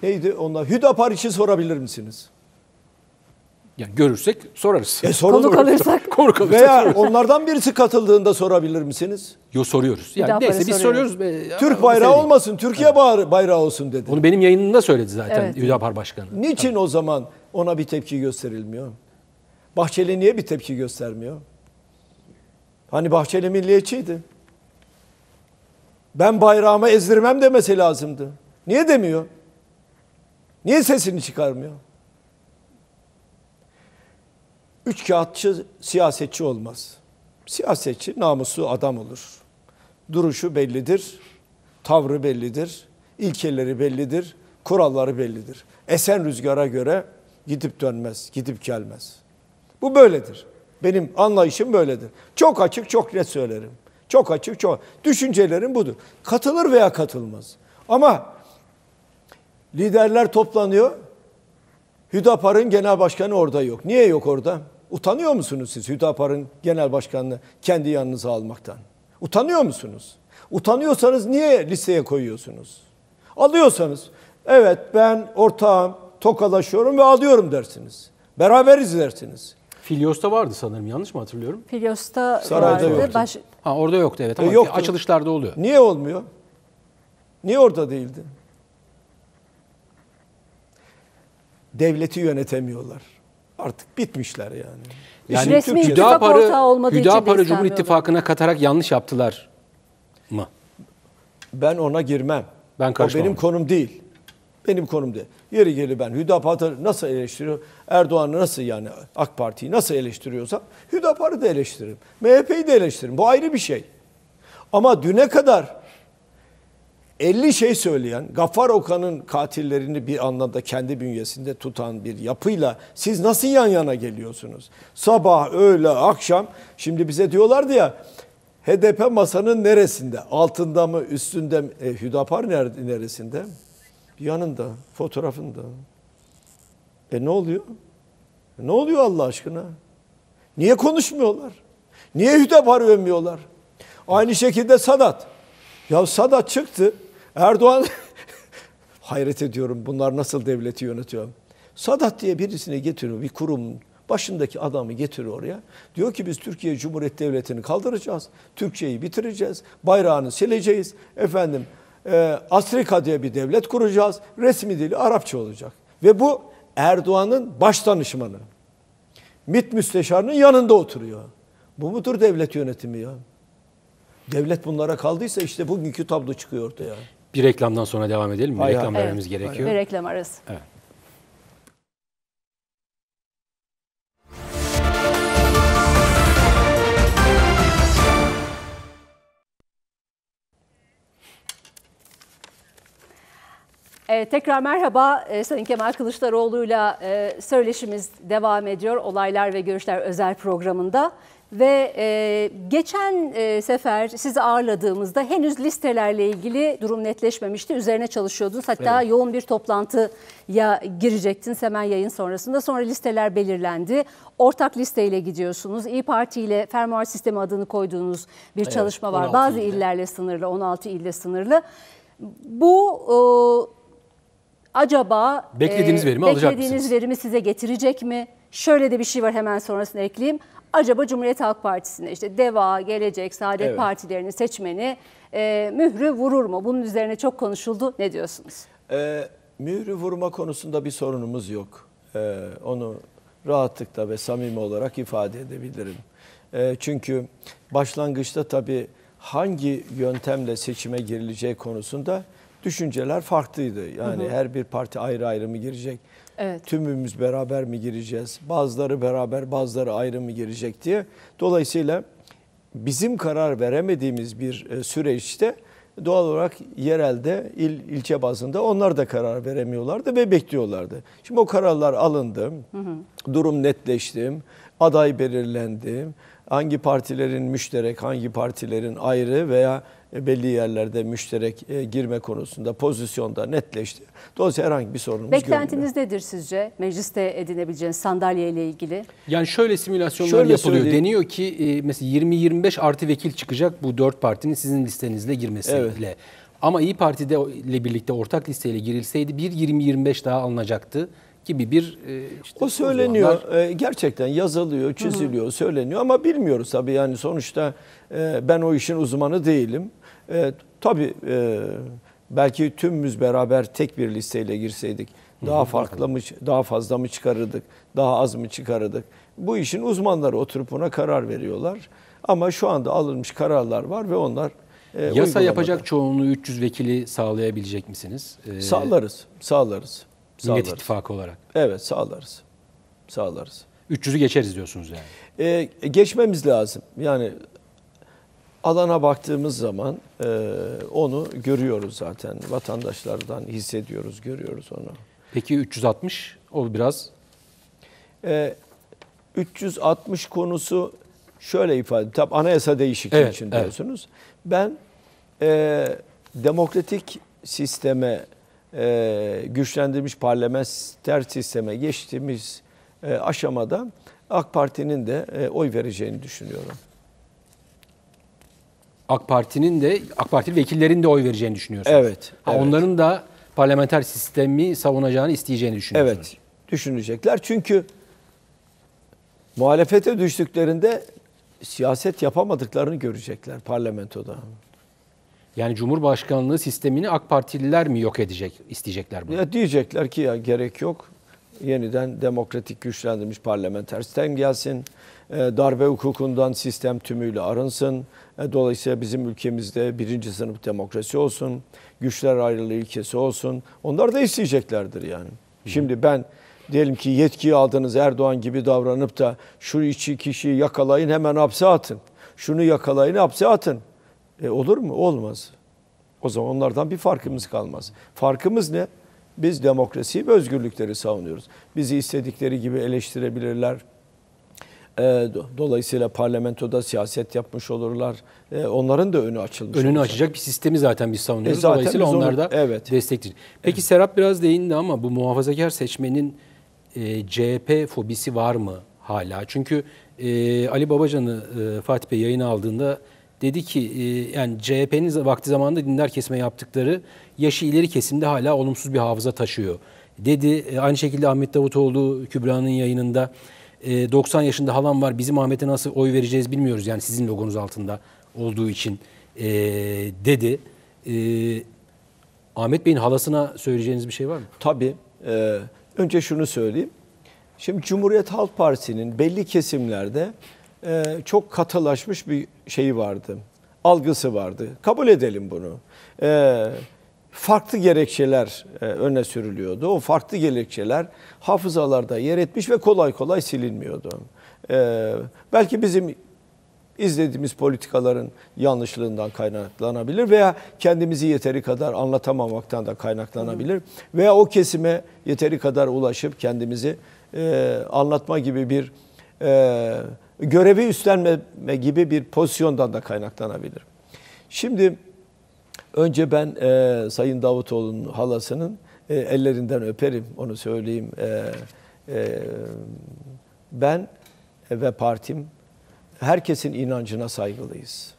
neydi onlar Hüdapar için sorabilir misiniz? Yani görürsek sorarız. E, Konu kalırsak. Konu kalırsak Veya onlardan birisi katıldığında sorabilir misiniz? Yo soruyoruz. Yani bir neyse biz soruyoruz. Ee, Türk bayrağı olmasın, Türkiye evet. bayrağı olsun dedi. Onu benim yayınımda söyledi zaten evet. Hüdapar Başkanı. Niçin Tabii. o zaman ona bir tepki gösterilmiyor? Bahçeli niye bir tepki göstermiyor? Hani Bahçeli milliyetçiydi. Ben bayrağımı ezdirmem demesi lazımdı. Niye demiyor? Niye sesini çıkarmıyor? Üç kağıtçı siyasetçi olmaz. Siyasetçi namusu adam olur. Duruşu bellidir, tavrı bellidir, ilkeleri bellidir, kuralları bellidir. Esen rüzgara göre gidip dönmez, gidip gelmez. Bu böyledir. Benim anlayışım böyledir. Çok açık, çok net söylerim. Çok açık, çok. Düşüncelerim budur. Katılır veya katılmaz. Ama liderler toplanıyor. Hüdapar'ın genel başkanı orada yok. Niye yok orada? utanıyor musunuz siz Hüdapar'ın genel başkanını kendi yanınıza almaktan? Utanıyor musunuz? Utanıyorsanız niye listeye koyuyorsunuz? Alıyorsanız evet ben ortağım, tokalaşıyorum ve alıyorum dersiniz. Beraberiz dersiniz. Filyos'ta vardı sanırım yanlış mı hatırlıyorum? Filyos'ta Sarayda vardı. Baş... Ha orada yoktu evet ama e, yoktu. açılışlarda oluyor. Niye olmuyor? Niye orada değildi? Devleti yönetemiyorlar artık bitmişler yani. Yani Resmi Türkiye, Hüdapar'ı, Hüdapar'ı Cumhur İttifakı'na katarak yanlış yaptılar mı? Ben ona girmem. Ben karışmam. O benim konum değil. Benim konum değil. Yeri geri ben Hüdapar'ı nasıl eleştiriyor, Erdoğan'ı nasıl yani AK Parti'yi nasıl eleştiriyorsam Hüdapar'ı da eleştiririm. MHP'yi de eleştiririm. Bu ayrı bir şey. Ama düne kadar 50 şey söyleyen Gaffar Okan'ın katillerini bir anlamda kendi bünyesinde tutan bir yapıyla siz nasıl yan yana geliyorsunuz? Sabah, öğle, akşam şimdi bize diyorlardı ya HDP masanın neresinde? Altında mı, üstünde mi? E, Hüdapar neresinde? Yanında, fotoğrafında. E ne oluyor? E, ne oluyor Allah aşkına? Niye konuşmuyorlar? Niye hüdapar övmüyorlar? Aynı şekilde Sadat. Ya Sadat çıktı. Erdoğan hayret ediyorum bunlar nasıl devleti yönetiyor. Sadat diye birisini getiriyor bir kurum başındaki adamı getiriyor oraya. Diyor ki biz Türkiye Cumhuriyet Devleti'ni kaldıracağız. Türkiye'yi bitireceğiz. Bayrağını sileceğiz. Efendim e, Asrika diye bir devlet kuracağız. Resmi dili Arapça olacak. Ve bu Erdoğan'ın baş danışmanı. MİT müsteşarının yanında oturuyor. Bu mudur devlet yönetimi ya? Devlet bunlara kaldıysa işte bugünkü tablo çıkıyor ortaya. Bir reklamdan sonra devam edelim Bir reklam vermemiz evet. gerekiyor. Bir reklam arası. Evet. E, tekrar merhaba. E, Sayın Kemal Kılıçdaroğlu'yla e, söyleşimiz devam ediyor. Olaylar ve Görüşler özel programında. Ve e, geçen e, sefer sizi ağırladığımızda henüz listelerle ilgili durum netleşmemişti. Üzerine çalışıyordunuz. Hatta evet. yoğun bir toplantıya girecektiniz hemen yayın sonrasında. Sonra listeler belirlendi. Ortak listeyle gidiyorsunuz. İyi Parti ile fermuar sistemi adını koyduğunuz bir evet, çalışma var. Bazı ilde. illerle sınırlı, 16 ille sınırlı. Bu e, acaba beklediğiniz e, verimi beklediğiniz alacak mısınız? verimi size getirecek mi? Şöyle de bir şey var hemen sonrasını ekleyeyim acaba Cumhuriyet Halk Partisi'ne işte DEVA, Gelecek, Saadet evet. Partilerinin seçmeni e, mührü vurur mu? Bunun üzerine çok konuşuldu. Ne diyorsunuz? E, mührü vurma konusunda bir sorunumuz yok. E, onu rahatlıkla ve samimi olarak ifade edebilirim. E, çünkü başlangıçta tabii hangi yöntemle seçime girileceği konusunda düşünceler farklıydı. Yani hı hı. her bir parti ayrı ayrı mı girecek? Evet. Tümümüz beraber mi gireceğiz? Bazıları beraber, bazıları ayrı mı girecek diye. Dolayısıyla bizim karar veremediğimiz bir e, süreçte doğal olarak yerelde, il, ilçe bazında onlar da karar veremiyorlardı ve bekliyorlardı. Şimdi o kararlar alındı, hı hı. durum netleşti, aday belirlendi hangi partilerin müşterek, hangi partilerin ayrı veya e, belli yerlerde müşterek e, girme konusunda pozisyonda netleşti. Dolayısıyla herhangi bir sorunumuz yok. Beklentiniz görmüyor. nedir sizce mecliste edinebileceğiniz sandalye ile ilgili? Yani şöyle simülasyonlar şöyle yapılıyor. Söyleyeyim. Deniyor ki e, mesela 20-25 artı vekil çıkacak bu dört partinin sizin listenizle girmesiyle. Evet. Ama İyi Parti'de ile birlikte ortak listeyle girilseydi 1-20-25 daha alınacaktı gibi bir e, işte o söyleniyor. Zamanlar... E, gerçekten yazılıyor, çiziliyor, Hı-hı. söyleniyor ama bilmiyoruz tabi yani sonuçta e, ben o işin uzmanı değilim. Tabi belki tümümüz beraber tek bir listeyle girseydik daha farklı mı, daha fazla mı çıkarırdık, daha az mı çıkarırdık? Bu işin uzmanları oturup ona karar veriyorlar. Ama şu anda alınmış kararlar var ve onlar e, Yasa yapacak çoğunluğu 300 vekili sağlayabilecek misiniz? Ee, sağlarız, sağlarız. Millet sağlarız. İttifakı olarak. Evet sağlarız. Sağlarız. 300'ü geçeriz diyorsunuz yani. Ee, geçmemiz lazım. Yani alana baktığımız zaman e, onu görüyoruz zaten. Vatandaşlardan hissediyoruz, görüyoruz onu. Peki 360 o biraz? Ee, 360 konusu şöyle ifade Tab anayasa değişikliği evet, için evet. diyorsunuz. Ben e, demokratik sisteme e, güçlendirilmiş parlamenter sisteme geçtiğimiz e, aşamada AK Parti'nin de e, oy vereceğini düşünüyorum. AK Parti'nin de AK Parti vekillerinin de oy vereceğini düşünüyorsunuz. Evet. Ha, evet. Onların da parlamenter sistemi savunacağını isteyeceğini düşünüyorsunuz. Evet. Düşünecekler. Çünkü muhalefete düştüklerinde siyaset yapamadıklarını görecekler parlamentoda. Yani Cumhurbaşkanlığı sistemini AK Partililer mi yok edecek, isteyecekler bunu? Ya diyecekler ki ya gerek yok. Yeniden demokratik güçlendirilmiş parlamenter sistem gelsin. E, darbe hukukundan sistem tümüyle arınsın. E, dolayısıyla bizim ülkemizde birinci sınıf demokrasi olsun. Güçler ayrılığı ilkesi olsun. Onlar da isteyeceklerdir yani. Şimdi ben diyelim ki yetkiyi aldınız Erdoğan gibi davranıp da şu iki kişiyi yakalayın hemen hapse atın. Şunu yakalayın hapse atın. E olur mu? Olmaz. O zaman onlardan bir farkımız kalmaz. Farkımız ne? Biz demokrasi ve özgürlükleri savunuyoruz. Bizi istedikleri gibi eleştirebilirler. E, dolayısıyla parlamentoda siyaset yapmış olurlar. E, onların da önü açılmış. Önünü olacak. açacak bir sistemi zaten biz savunuyoruz. E zaten dolayısıyla biz onu, onlar da evet. destektir. Peki evet. Serap biraz değindi ama bu muhafazakar seçmenin e, CHP fobisi var mı hala? Çünkü e, Ali Babacan'ı Fatih Bey yayın aldığında dedi ki e, yani CHP'nin vakti zamanında dinler kesme yaptıkları yaşı ileri kesimde hala olumsuz bir hafıza taşıyor dedi. E, aynı şekilde Ahmet Davutoğlu Kübra'nın yayınında 90 e, yaşında halam var bizim Ahmet'e nasıl oy vereceğiz bilmiyoruz yani sizin logonuz altında olduğu için dedi. Ahmet Bey'in halasına söyleyeceğiniz bir şey var mı? Tabii. önce şunu söyleyeyim. Şimdi Cumhuriyet Halk Partisi'nin belli kesimlerde çok katılaşmış bir şeyi vardı, algısı vardı. Kabul edelim bunu. Ee, farklı gerekçeler e, öne sürülüyordu. O farklı gerekçeler hafızalarda yer etmiş ve kolay kolay silinmiyordu. Ee, belki bizim izlediğimiz politikaların yanlışlığından kaynaklanabilir veya kendimizi yeteri kadar anlatamamaktan da kaynaklanabilir. Veya o kesime yeteri kadar ulaşıp kendimizi e, anlatma gibi bir e, görevi üstlenme gibi bir pozisyondan da kaynaklanabilir. Şimdi önce ben e, Sayın Davutoğlu'nun halasının e, ellerinden öperim, onu söyleyeyim. E, e, ben ve partim herkesin inancına saygılıyız.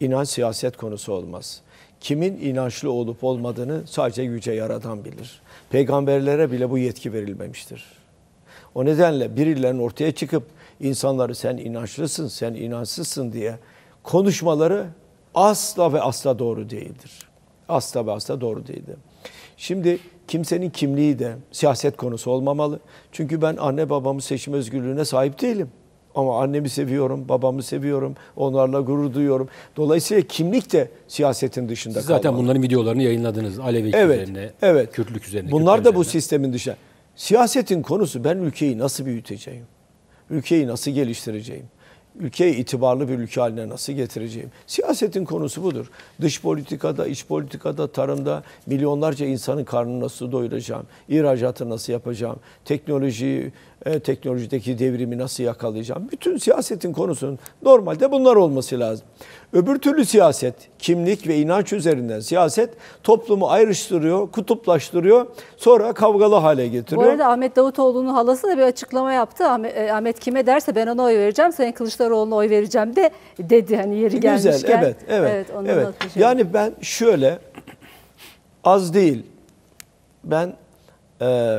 İnanç siyaset konusu olmaz. Kimin inançlı olup olmadığını sadece Yüce Yaradan bilir. Peygamberlere bile bu yetki verilmemiştir. O nedenle birilerinin ortaya çıkıp insanları sen inançlısın, sen inançsızsın diye konuşmaları asla ve asla doğru değildir. Asla ve asla doğru değildir. Şimdi kimsenin kimliği de siyaset konusu olmamalı. Çünkü ben anne babamı seçim özgürlüğüne sahip değilim. Ama annemi seviyorum, babamı seviyorum, onlarla gurur duyuyorum. Dolayısıyla kimlik de siyasetin dışında Siz zaten kalmalı. bunların videolarını yayınladınız. Alevi evet, üzerine, evet. Kürtlük üzerine. Bunlar Kürtlük da üzerine. bu sistemin dışında. Siyasetin konusu ben ülkeyi nasıl büyüteceğim? Ülkeyi nasıl geliştireceğim? Ülkeyi itibarlı bir ülke haline nasıl getireceğim? Siyasetin konusu budur. Dış politikada, iç politikada, tarımda milyonlarca insanın karnını nasıl doyuracağım? İhracatı nasıl yapacağım? Teknolojiyi, e, teknolojideki devrimi nasıl yakalayacağım? Bütün siyasetin konusunun normalde bunlar olması lazım. Öbür türlü siyaset, kimlik ve inanç üzerinden siyaset toplumu ayrıştırıyor, kutuplaştırıyor, sonra kavgalı hale getiriyor. Bu arada Ahmet Davutoğlu'nun halası da bir açıklama yaptı. E, Ahmet, kime derse ben ona oy vereceğim, Sayın Kılıçdaroğlu'na oy vereceğim de dedi hani yeri gelmişken. Güzel, evet, evet. evet, evet. Yani ben şöyle az değil, ben... E,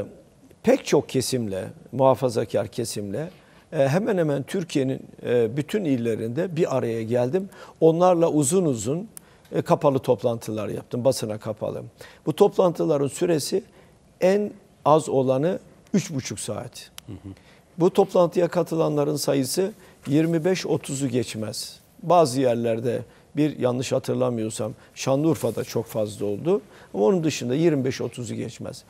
pek çok kesimle, muhafazakar kesimle e, hemen hemen Türkiye'nin e, bütün illerinde bir araya geldim. Onlarla uzun uzun e, kapalı toplantılar yaptım, basına kapalı. Bu toplantıların süresi en az olanı 3,5 saat. Hı hı. Bu toplantıya katılanların sayısı 25-30'u geçmez. Bazı yerlerde bir yanlış hatırlamıyorsam Şanlıurfa'da çok fazla oldu. Ama onun dışında 25-30'u geçmez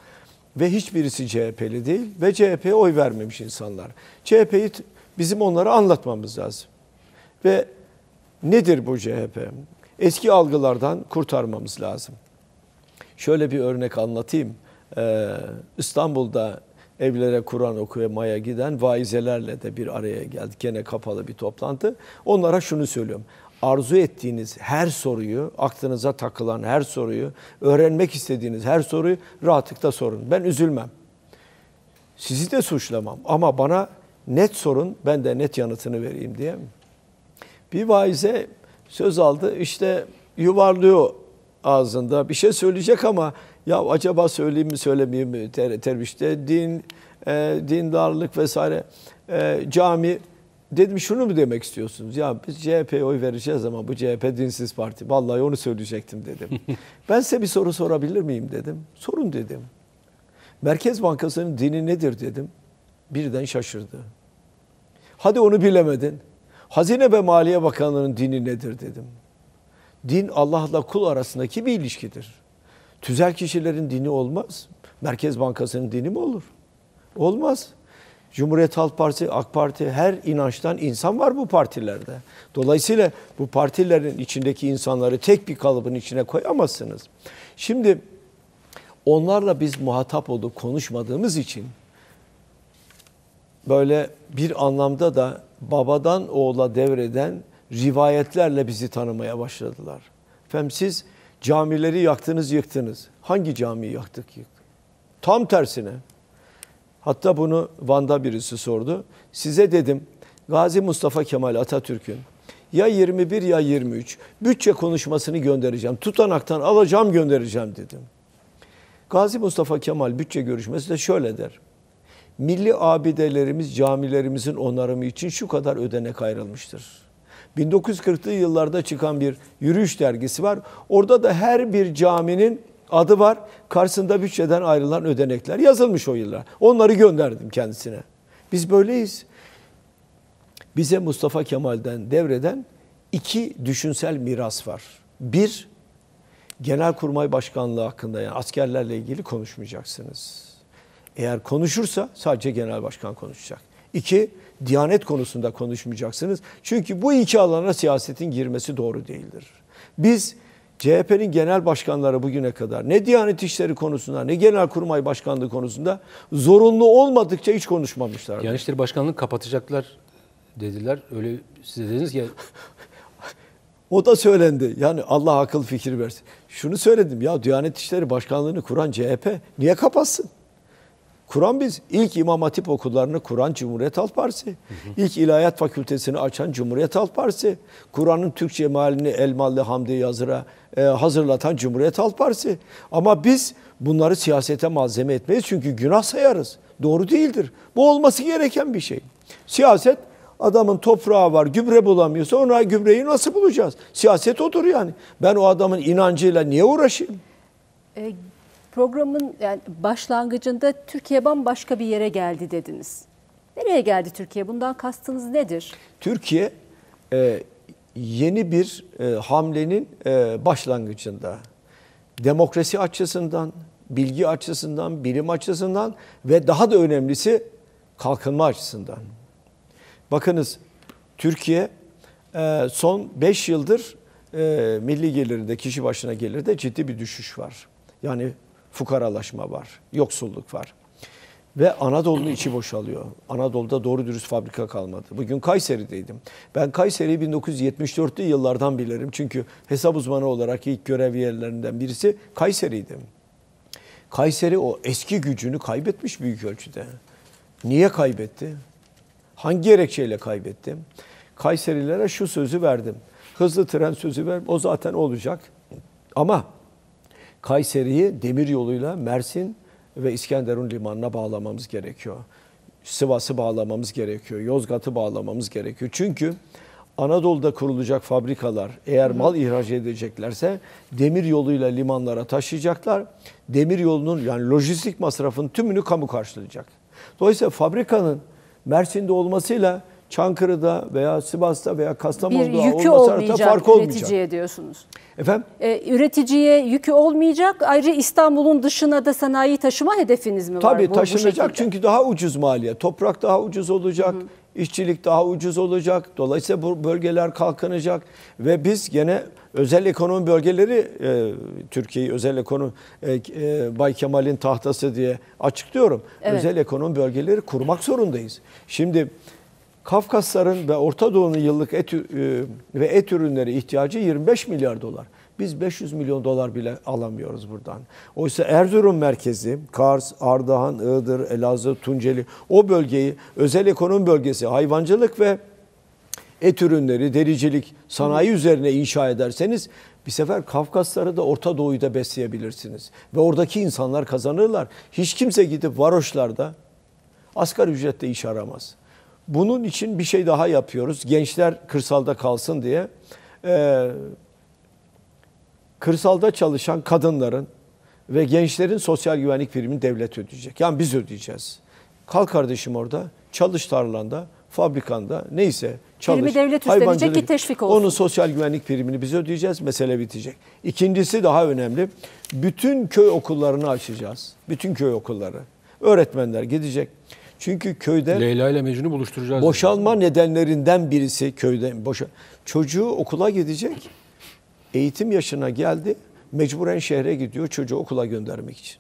ve hiçbirisi CHP'li değil ve CHP'ye oy vermemiş insanlar. CHP'yi bizim onlara anlatmamız lazım. Ve nedir bu CHP? Eski algılardan kurtarmamız lazım. Şöyle bir örnek anlatayım. Ee, İstanbul'da evlere Kur'an okumaya giden vaizelerle de bir araya geldik. Gene kapalı bir toplantı. Onlara şunu söylüyorum arzu ettiğiniz her soruyu, aklınıza takılan her soruyu, öğrenmek istediğiniz her soruyu rahatlıkla sorun. Ben üzülmem. Sizi de suçlamam ama bana net sorun, ben de net yanıtını vereyim diye. Bir vaize söz aldı, işte yuvarlıyor ağzında. Bir şey söyleyecek ama ya acaba söyleyeyim mi söylemeyeyim mi ter, terbişte din, e, dindarlık vesaire, e, cami dedim şunu mu demek istiyorsunuz? Ya biz CHP'ye oy vereceğiz ama bu CHP dinsiz parti. Vallahi onu söyleyecektim dedim. ben size bir soru sorabilir miyim dedim. Sorun dedim. Merkez Bankası'nın dini nedir dedim. Birden şaşırdı. Hadi onu bilemedin. Hazine ve Maliye Bakanlığı'nın dini nedir dedim. Din Allah'la kul arasındaki bir ilişkidir. Tüzel kişilerin dini olmaz. Merkez Bankası'nın dini mi olur? Olmaz. Cumhuriyet Halk Partisi, AK Parti her inançtan insan var bu partilerde. Dolayısıyla bu partilerin içindeki insanları tek bir kalıbın içine koyamazsınız. Şimdi onlarla biz muhatap olup konuşmadığımız için böyle bir anlamda da babadan oğula devreden rivayetlerle bizi tanımaya başladılar. Efendim siz camileri yaktınız yıktınız. Hangi camiyi yaktık yıktık? Tam tersine Hatta bunu Van'da birisi sordu. Size dedim Gazi Mustafa Kemal Atatürk'ün ya 21 ya 23 bütçe konuşmasını göndereceğim. Tutanaktan alacağım göndereceğim dedim. Gazi Mustafa Kemal bütçe görüşmesi de şöyle der. Milli abidelerimiz camilerimizin onarımı için şu kadar ödenek ayrılmıştır. 1940'lı yıllarda çıkan bir yürüyüş dergisi var. Orada da her bir caminin adı var. Karşısında bütçeden ayrılan ödenekler yazılmış o yıllar. Onları gönderdim kendisine. Biz böyleyiz. Bize Mustafa Kemal'den devreden iki düşünsel miras var. Bir, Genelkurmay Başkanlığı hakkında yani askerlerle ilgili konuşmayacaksınız. Eğer konuşursa sadece genel başkan konuşacak. İki, diyanet konusunda konuşmayacaksınız. Çünkü bu iki alana siyasetin girmesi doğru değildir. Biz CHP'nin genel başkanları bugüne kadar ne Diyanet İşleri konusunda ne Genelkurmay Başkanlığı konusunda zorunlu olmadıkça hiç konuşmamışlar. Diyanet İşleri Başkanlığı kapatacaklar dediler. Öyle siz dediniz ya. o da söylendi. Yani Allah akıl fikir versin. Şunu söyledim ya Diyanet İşleri Başkanlığı'nı kuran CHP niye kapatsın? Kur'an biz ilk İmam Hatip okullarını kuran Cumhuriyet Halk Partisi. Hı hı. İlk İlahiyat Fakültesini açan Cumhuriyet Halk Partisi. Kur'an'ın Türkçe mealini Elmalı Hamdi Yazır'a e, hazırlatan Cumhuriyet Halk Partisi. Ama biz bunları siyasete malzeme etmeyiz çünkü günah sayarız. Doğru değildir. Bu olması gereken bir şey. Siyaset adamın toprağı var gübre bulamıyorsa ona gübreyi nasıl bulacağız? Siyaset odur yani. Ben o adamın inancıyla niye uğraşayım? E Programın yani başlangıcında Türkiye bambaşka bir yere geldi dediniz. Nereye geldi Türkiye? Bundan kastınız nedir? Türkiye e, yeni bir e, hamlenin e, başlangıcında. Demokrasi açısından, bilgi açısından, bilim açısından ve daha da önemlisi kalkınma açısından. Bakınız Türkiye e, son 5 yıldır e, milli gelirinde, kişi başına gelirde ciddi bir düşüş var. Yani fukaralaşma var, yoksulluk var. Ve Anadolu'nun içi boşalıyor. Anadolu'da doğru dürüst fabrika kalmadı. Bugün Kayseri'deydim. Ben Kayseri'yi 1974'lü yıllardan bilirim. Çünkü hesap uzmanı olarak ilk görev yerlerinden birisi Kayseri'ydim. Kayseri o eski gücünü kaybetmiş büyük ölçüde. Niye kaybetti? Hangi gerekçeyle kaybetti? Kayserilere şu sözü verdim. Hızlı tren sözü ver, o zaten olacak. Ama Kayseri'yi demir yoluyla Mersin ve İskenderun limanına bağlamamız gerekiyor. Sivas'ı bağlamamız gerekiyor. Yozgat'ı bağlamamız gerekiyor. Çünkü Anadolu'da kurulacak fabrikalar eğer mal ihraç edeceklerse demir yoluyla limanlara taşıyacaklar. Demir yolunun yani lojistik masrafın tümünü kamu karşılayacak. Dolayısıyla fabrikanın Mersin'de olmasıyla Çankırı'da veya Sivas'ta veya Kastamonu'da bir yükü olmayacak fark üreticiye olmayacak. diyorsunuz. Efendim? Ee, üreticiye yükü olmayacak. Ayrıca İstanbul'un dışına da sanayi taşıma hedefiniz mi var? Tabii taşınacak bu çünkü daha ucuz maliye. Toprak daha ucuz olacak. Hı. işçilik daha ucuz olacak. Dolayısıyla bu bölgeler kalkınacak ve biz gene özel ekonomi bölgeleri e, Türkiye'yi özel ekonomi e, e, Bay Kemal'in tahtası diye açıklıyorum. Evet. Özel ekonomi bölgeleri kurmak zorundayız. Şimdi Kafkasların ve Orta Doğu'nun yıllık et, e, ve et ürünleri ihtiyacı 25 milyar dolar. Biz 500 milyon dolar bile alamıyoruz buradan. Oysa Erzurum merkezi, Kars, Ardahan, Iğdır, Elazığ, Tunceli o bölgeyi özel ekonomi bölgesi, hayvancılık ve et ürünleri, dericilik, sanayi üzerine inşa ederseniz bir sefer Kafkasları da Orta Doğu'yu da besleyebilirsiniz. Ve oradaki insanlar kazanırlar. Hiç kimse gidip varoşlarda asgari ücretle iş aramaz. Bunun için bir şey daha yapıyoruz. Gençler kırsalda kalsın diye. Ee, kırsalda çalışan kadınların ve gençlerin sosyal güvenlik primini devlet ödeyecek. Yani biz ödeyeceğiz. Kalk kardeşim orada, çalış tarlanda, fabrikanda neyse çalış. Primi devlet üstlenecek ki teşvik olsun. Onun sosyal güvenlik primini biz ödeyeceğiz, mesele bitecek. İkincisi daha önemli. Bütün köy okullarını açacağız. Bütün köy okulları. Öğretmenler gidecek çünkü köyde Leyla ile Mecnun'u buluşturacağız. Boşalma yani. nedenlerinden birisi köyde boşa. Çocuğu okula gidecek. Eğitim yaşına geldi. Mecburen şehre gidiyor çocuğu okula göndermek için.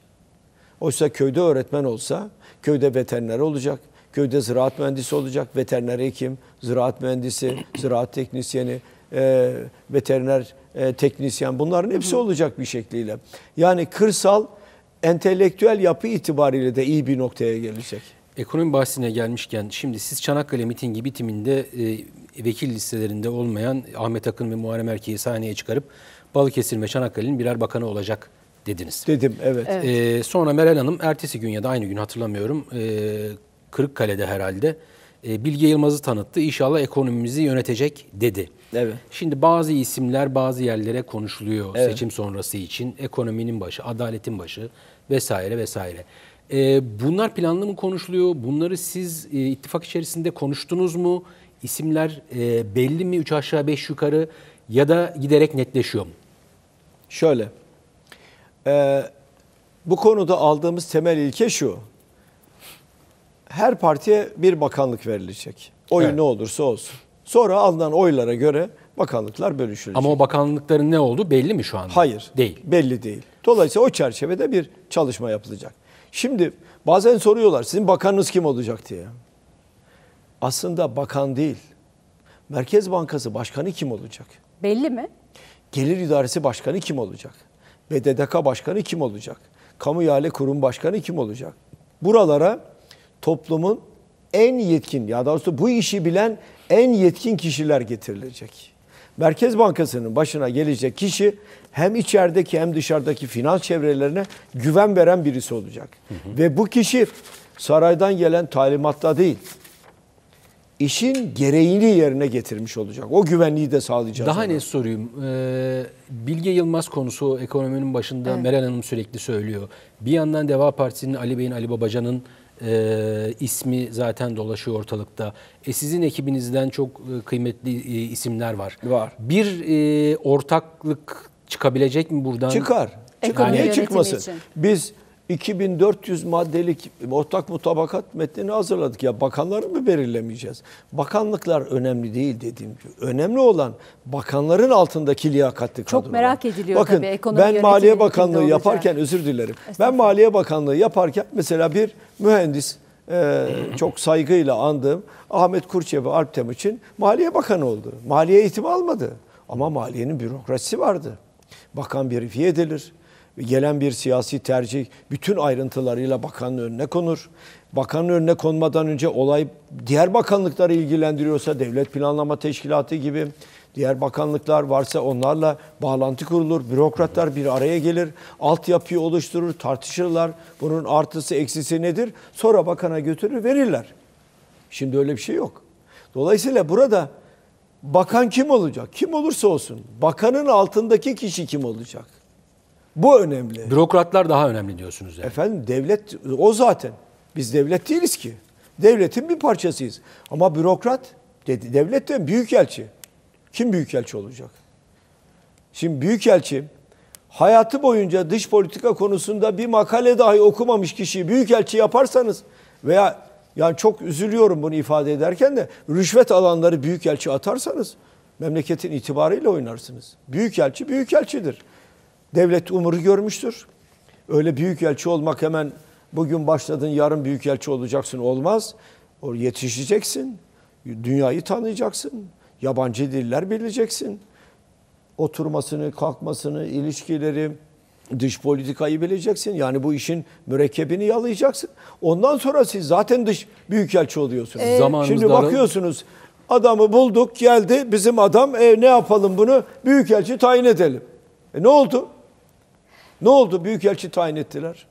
Oysa köyde öğretmen olsa köyde veteriner olacak. Köyde ziraat mühendisi olacak. Veteriner hekim, ziraat mühendisi, ziraat teknisyeni, e, veteriner e, teknisyen bunların hepsi olacak bir şekliyle. Yani kırsal entelektüel yapı itibariyle de iyi bir noktaya gelecek. Ekonomi bahsine gelmişken şimdi siz Çanakkale mitingi bitiminde e, vekil listelerinde olmayan Ahmet Akın ve Muharrem Erkeği sahneye çıkarıp Balıkesir ve Çanakkale'nin birer bakanı olacak dediniz. Dedim evet. E, sonra Meral Hanım ertesi gün ya da aynı gün hatırlamıyorum e, Kırıkkale'de herhalde e, Bilge Yılmaz'ı tanıttı. İnşallah ekonomimizi yönetecek dedi. Evet. Şimdi bazı isimler bazı yerlere konuşuluyor evet. seçim sonrası için. Ekonominin başı, adaletin başı vesaire vesaire. E, bunlar planlı mı konuşuluyor? Bunları siz e, ittifak içerisinde konuştunuz mu? İsimler e, belli mi? Üç aşağı beş yukarı ya da giderek netleşiyor mu? Şöyle, e, bu konuda aldığımız temel ilke şu. Her partiye bir bakanlık verilecek. Oy evet. ne olursa olsun. Sonra alınan oylara göre bakanlıklar bölüşülecek. Ama o bakanlıkların ne oldu belli mi şu anda? Hayır. Değil. Belli değil. Dolayısıyla o çerçevede bir çalışma yapılacak. Şimdi bazen soruyorlar sizin bakanınız kim olacak diye. Aslında bakan değil. Merkez Bankası başkanı kim olacak? Belli mi? Gelir İdaresi Başkanı kim olacak? BDDK Başkanı kim olacak? Kamu Ihale Kurum Başkanı kim olacak? Buralara toplumun en yetkin ya doğrusu bu işi bilen en yetkin kişiler getirilecek. Merkez Bankası'nın başına gelecek kişi hem içerideki hem dışarıdaki finans çevrelerine güven veren birisi olacak. Hı hı. Ve bu kişi saraydan gelen talimatla değil, işin gereğini yerine getirmiş olacak. O güvenliği de sağlayacağız. Daha ona. ne sorayım? Ee, Bilge Yılmaz konusu ekonominin başında evet. Meral Hanım sürekli söylüyor. Bir yandan Deva Partisi'nin Ali Bey'in, Ali Babacan'ın e, ismi zaten dolaşıyor ortalıkta. E, sizin ekibinizden çok e, kıymetli e, isimler var. Var. Bir e, ortaklık Çıkabilecek mi buradan? Çıkar. Çıkar. Niye çıkmasın? Için. Biz 2400 maddelik ortak mutabakat metnini hazırladık. Ya bakanları mı belirlemeyeceğiz? Bakanlıklar önemli değil dediğim gibi. Önemli olan bakanların altındaki liyakatli kadrolar. Çok merak ediliyor Bakın, tabii ekonomi Ben Maliye Bakanlığı yaparken özür dilerim. Ben Maliye Bakanlığı yaparken mesela bir mühendis e, çok saygıyla andığım Ahmet Kurçevi Alptem için Maliye Bakanı oldu. Maliye eğitimi almadı ama maliyenin bürokrasisi vardı bakan verifiye edilir. Gelen bir siyasi tercih bütün ayrıntılarıyla bakanın önüne konur. Bakanın önüne konmadan önce olay diğer bakanlıkları ilgilendiriyorsa devlet planlama teşkilatı gibi diğer bakanlıklar varsa onlarla bağlantı kurulur. Bürokratlar bir araya gelir, altyapıyı oluşturur, tartışırlar. Bunun artısı eksisi nedir? Sonra bakana götürür verirler. Şimdi öyle bir şey yok. Dolayısıyla burada Bakan kim olacak? Kim olursa olsun. Bakanın altındaki kişi kim olacak? Bu önemli. Bürokratlar daha önemli diyorsunuz yani. Efendim devlet o zaten. Biz devlet değiliz ki. Devletin bir parçasıyız. Ama bürokrat dedi devletten büyükelçi. Kim büyükelçi olacak? Şimdi büyükelçi hayatı boyunca dış politika konusunda bir makale dahi okumamış kişiyi büyükelçi yaparsanız veya yani çok üzülüyorum bunu ifade ederken de rüşvet alanları büyükelçi atarsanız memleketin itibarıyla oynarsınız. Büyükelçi büyükelçidir. Devlet umuru görmüştür. Öyle büyükelçi olmak hemen bugün başladın yarın büyükelçi olacaksın olmaz. O yetişeceksin. Dünyayı tanıyacaksın. Yabancı diller bileceksin. Oturmasını, kalkmasını, ilişkileri, Dış politikayı bileceksin. Yani bu işin mürekkebini yalayacaksın. Ondan sonra siz zaten dış büyükelçi oluyorsunuz. Ee, Zamanımız Şimdi daralım. bakıyorsunuz adamı bulduk geldi bizim adam e, ne yapalım bunu büyükelçi tayin edelim. E, ne oldu? Ne oldu büyükelçi tayin ettiler?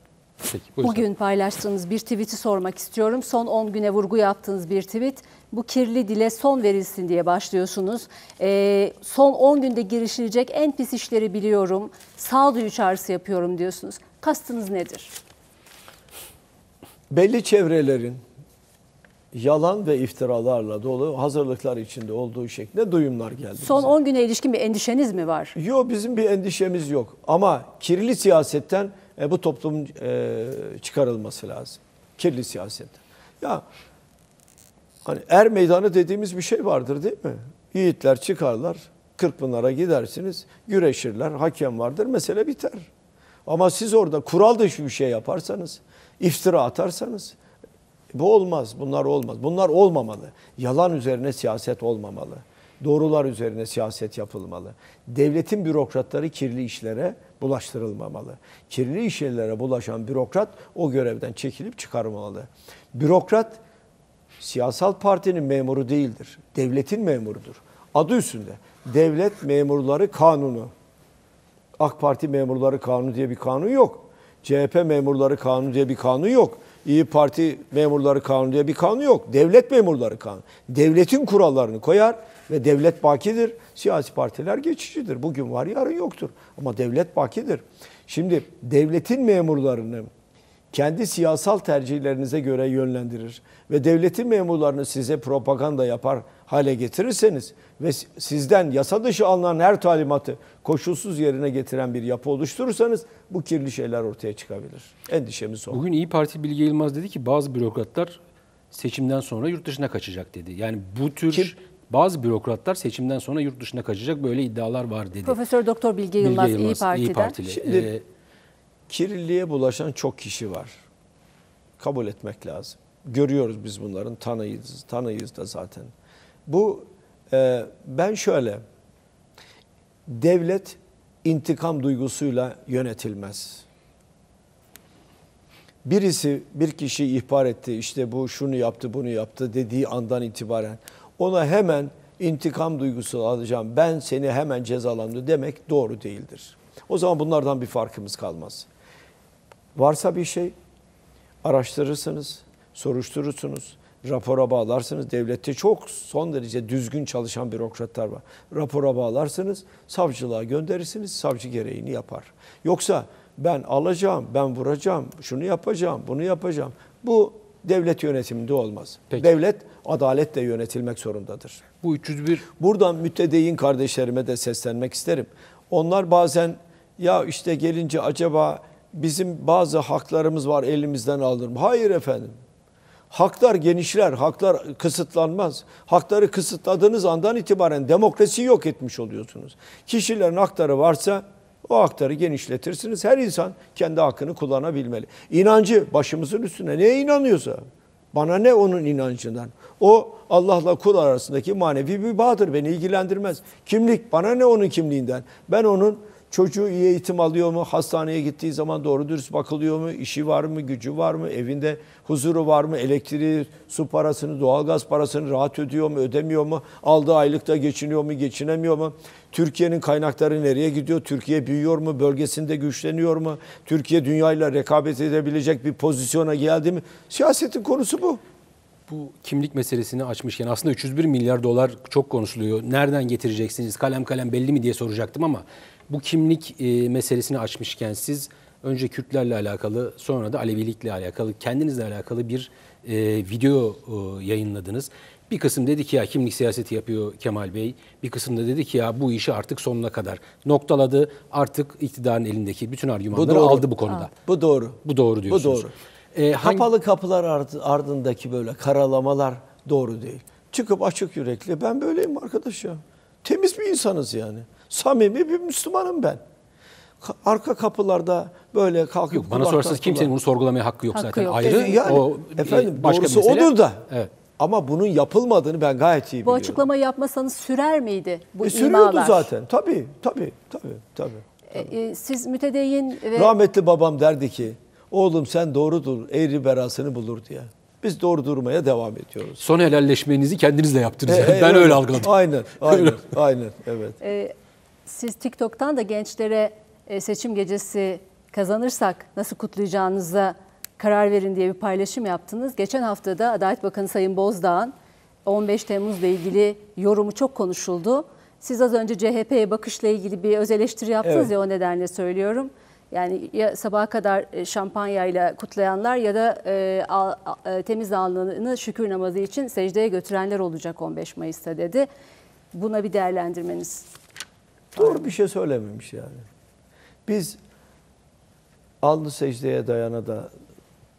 Peki, Bugün paylaştığınız bir tweet'i sormak istiyorum. Son 10 güne vurgu yaptığınız bir tweet bu kirli dile son verilsin diye başlıyorsunuz. E, son 10 günde girişilecek en pis işleri biliyorum, sağduyu çağrısı yapıyorum diyorsunuz. Kastınız nedir? Belli çevrelerin yalan ve iftiralarla dolu hazırlıklar içinde olduğu şeklinde duyumlar geldi. Son bize. 10 güne ilişkin bir endişeniz mi var? Yok bizim bir endişemiz yok. Ama kirli siyasetten e, bu toplum e, çıkarılması lazım. Kirli siyasetten. Ya Hani er meydanı dediğimiz bir şey vardır değil mi? Yiğitler çıkarlar, Kırkpınar'a gidersiniz, güreşirler, hakem vardır, mesele biter. Ama siz orada kural dışı bir şey yaparsanız, iftira atarsanız bu olmaz, bunlar olmaz. Bunlar olmamalı. Yalan üzerine siyaset olmamalı. Doğrular üzerine siyaset yapılmalı. Devletin bürokratları kirli işlere bulaştırılmamalı. Kirli işlere bulaşan bürokrat o görevden çekilip çıkarmalı. Bürokrat siyasal partinin memuru değildir. Devletin memurudur. Adı üstünde. Devlet memurları kanunu. AK Parti memurları kanunu diye bir kanun yok. CHP memurları kanunu diye bir kanun yok. İyi Parti memurları kanunu diye bir kanun yok. Devlet memurları kanunu. Devletin kurallarını koyar ve devlet bakidir. Siyasi partiler geçicidir. Bugün var yarın yoktur. Ama devlet bakidir. Şimdi devletin memurlarının kendi siyasal tercihlerinize göre yönlendirir ve devletin memurlarını size propaganda yapar hale getirirseniz ve sizden yasa dışı alınan her talimatı koşulsuz yerine getiren bir yapı oluşturursanız bu kirli şeyler ortaya çıkabilir. Endişemiz o. Bugün İyi Parti Bilge Yılmaz dedi ki bazı bürokratlar seçimden sonra yurt dışına kaçacak dedi. Yani bu tür Kim? bazı bürokratlar seçimden sonra yurt dışına kaçacak böyle iddialar var dedi. Profesör Doktor Bilge Yılmaz, Bilge Yılmaz İyi Parti'den. İyi Partili. Şimdi, ee, kirliliğe bulaşan çok kişi var. Kabul etmek lazım. Görüyoruz biz bunların tanıyız, tanıyız da zaten. Bu e, ben şöyle devlet intikam duygusuyla yönetilmez. Birisi bir kişi ihbar etti işte bu şunu yaptı bunu yaptı dediği andan itibaren ona hemen intikam duygusu alacağım ben seni hemen cezalandı demek doğru değildir. O zaman bunlardan bir farkımız kalmaz. Varsa bir şey araştırırsınız, soruşturursunuz, rapora bağlarsınız. Devlette çok son derece düzgün çalışan bürokratlar var. Rapora bağlarsınız, savcılığa gönderirsiniz, savcı gereğini yapar. Yoksa ben alacağım, ben vuracağım, şunu yapacağım, bunu yapacağım. Bu devlet yönetiminde olmaz. Peki. Devlet adaletle yönetilmek zorundadır. Bu 301 Buradan müttedeyin kardeşlerime de seslenmek isterim. Onlar bazen ya işte gelince acaba bizim bazı haklarımız var elimizden alınır. Hayır efendim. Haklar genişler, haklar kısıtlanmaz. Hakları kısıtladığınız andan itibaren demokrasiyi yok etmiş oluyorsunuz. Kişilerin hakları varsa o hakları genişletirsiniz. Her insan kendi hakkını kullanabilmeli. İnancı başımızın üstüne neye inanıyorsa bana ne onun inancından. O Allah'la kul arasındaki manevi bir bağdır. Beni ilgilendirmez. Kimlik bana ne onun kimliğinden. Ben onun Çocuğu iyi eğitim alıyor mu? Hastaneye gittiği zaman doğru dürüst bakılıyor mu? İşi var mı? Gücü var mı? Evinde huzuru var mı? Elektriği, su parasını, doğalgaz parasını rahat ödüyor mu? Ödemiyor mu? Aldığı aylıkta geçiniyor mu? Geçinemiyor mu? Türkiye'nin kaynakları nereye gidiyor? Türkiye büyüyor mu? Bölgesinde güçleniyor mu? Türkiye dünyayla rekabet edebilecek bir pozisyona geldi mi? Siyasetin konusu bu bu kimlik meselesini açmışken aslında 301 milyar dolar çok konuşuluyor. Nereden getireceksiniz? Kalem kalem belli mi diye soracaktım ama bu kimlik e, meselesini açmışken siz önce Kürtlerle alakalı sonra da Alevilikle alakalı kendinizle alakalı bir e, video e, yayınladınız. Bir kısım dedi ki ya kimlik siyaseti yapıyor Kemal Bey. Bir kısım da dedi ki ya bu işi artık sonuna kadar noktaladı. Artık iktidarın elindeki bütün argümanları bu aldı bu konuda. Ha. Bu doğru. Bu doğru diyorsunuz. Bu doğru. Ee, hangi... Kapalı kapılar ardındaki böyle karalamalar doğru değil. Çıkıp açık yürekli ben böyleyim arkadaş ya. Temiz bir insanız yani. Samimi bir Müslümanım ben. Arka kapılarda böyle kalkıp yok, bana sorarsanız kapılar. kimsenin bunu sorgulamaya hakkı yok hakkı zaten. Yok. Ayrı e, yani, o efendim e, başka doğrusu mesele. odur da. Evet. Ama bunun yapılmadığını ben gayet iyi bu biliyorum. Bu açıklamayı yapmasanız sürer miydi bu e, sürüyordu imalar? Sürüyordu zaten. Tabii, tabii, tabii, tabii. E, tabii. E, e, siz mütedeyyin ve... Rahmetli babam derdi ki, oğlum sen doğrudur, eğri berasını bulur diye. Biz doğru durmaya devam ediyoruz. Son helalleşmenizi kendinizle yaptınız. E, e, ben öyle, öyle algıladım. Aynen, aynen, aynen, evet. E, siz TikTok'tan da gençlere e, seçim gecesi kazanırsak nasıl kutlayacağınıza karar verin diye bir paylaşım yaptınız. Geçen hafta da Adalet Bakanı Sayın Bozdağ'ın 15 Temmuz'la ilgili yorumu çok konuşuldu. Siz az önce CHP'ye bakışla ilgili bir öz eleştiri yaptınız evet. ya o nedenle söylüyorum. Yani ya sabaha kadar e, şampanyayla kutlayanlar ya da e, a, a, e, temiz alnını şükür namazı için secdeye götürenler olacak 15 Mayıs'ta dedi. Buna bir değerlendirmeniz Doğru bir şey söylememiş yani. Biz alnı secdeye dayana da